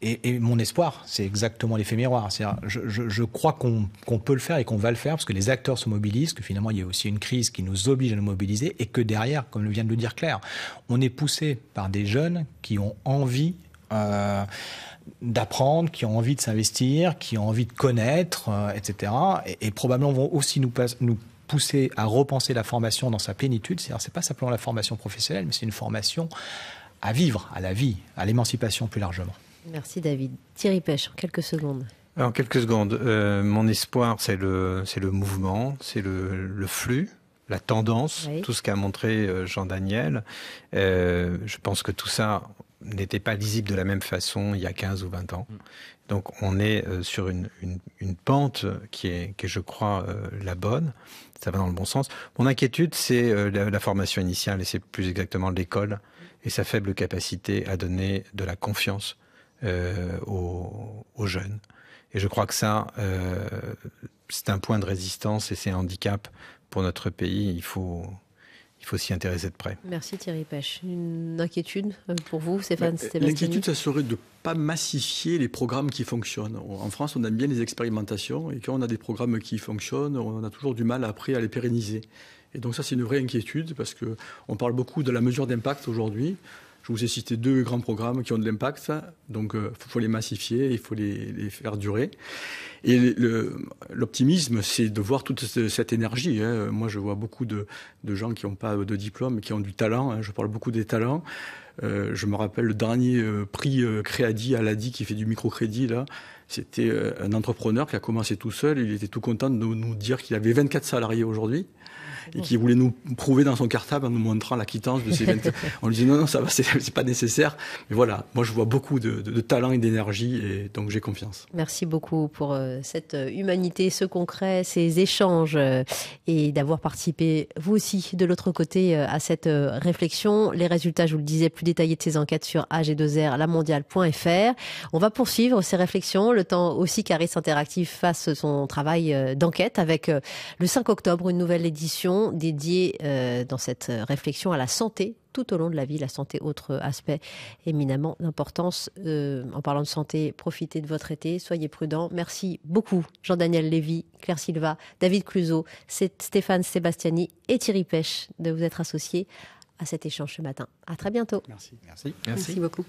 et, et, mon espoir, c'est exactement l'effet miroir. cest je, je, je, crois qu'on peut le faire et qu'on va le faire parce que les acteurs se mobilisent, que finalement il y a aussi une crise qui nous oblige à nous mobiliser et que derrière, comme le vient de le dire Claire, on est poussé par des jeunes qui ont envie euh, d'apprendre, qui ont envie de s'investir, qui ont envie de connaître, euh, etc. Et, probablement vont aussi nous, nous pousser à repenser la formation dans sa plénitude. C'est-à-dire, c'est pas simplement la formation professionnelle, mais c'est une formation à vivre, à la vie, à l'émancipation plus largement. Merci David. Thierry Pêche, en quelques secondes. En quelques secondes, euh, mon espoir, c'est le, mouvement, c'est le flux la tendance, tout ce qu'a montré euh, Jean Daniel. Euh, je pense que tout ça n'était pas lisible de la même façon il y a 15 ou 20 ans. Mm. Donc on est euh, sur une, pente qui est, qui je crois, la bonne. Ça va dans le bon sens. Mon inquiétude, c'est la, formation initiale, et c'est plus exactement l'école, et sa faible capacité à donner de la confiance aux, jeunes. Et je crois que ça, c'est un point de résistance et c'est un handicap pour notre pays, il faut, il faut s'y intéresser de près. Merci Thierry Pêche. Une inquiétude euh, pour vous, Stéphane bah, L'inquiétude, ça serait de ne pas massifier les programmes qui fonctionnent. En France, on aime bien les expérimentations et quand on a des programmes qui fonctionnent, on a toujours du mal après à les pérenniser. Et donc ça, c'est une vraie inquiétude parce qu'on parle beaucoup de la mesure d'impact aujourd'hui. Je vous ai cité deux grands programmes qui ont de l'impact, donc il euh, faut les massifier, il faut les, faire durer. Et l'optimisme, c'est de voir toute cette énergie. Hein. Moi, je vois beaucoup de, gens qui n'ont pas de diplôme, mais qui ont du talent. Hein. Je parle beaucoup des talents. Euh, je me rappelle le dernier euh, prix Créadi à l'ADI qui fait du microcrédit là. C'était un entrepreneur qui a commencé tout seul. Il était tout content de nous dire qu'il avait 24 salariés aujourd'hui et qui voulait nous prouver dans son cartable en nous montrant la quittance de ces 20... On lui dit non, non, ça va, c'est pas nécessaire. Mais voilà, moi je vois beaucoup de, talent et d'énergie et donc j'ai confiance. Merci beaucoup pour euh, cette euh, humanité, ce concret, ces échanges euh, et d'avoir participé vous aussi de l'autre côté à cette réflexion. Les résultats, je vous le disais, plus détaillés de ces enquêtes sur AG2R, lamondiale.fr. On va poursuivre ces réflexions, le temps aussi qu'Aris Interactive fasse son travail d'enquête avec le 5 octobre une nouvelle édition dédié euh, dans cette euh, réflexion à la santé tout au long de la vie, la santé, autre aspect éminemment d'importance. Euh, en parlant de santé, profitez de votre été, soyez prudents. Merci beaucoup Jean-Daniel Lévy, Claire Silva, David Cluzot, Stéphane Sebastiani et Thierry Pêche de vous être associés à cet échange ce matin. À très bientôt. Merci, Merci, Merci beaucoup.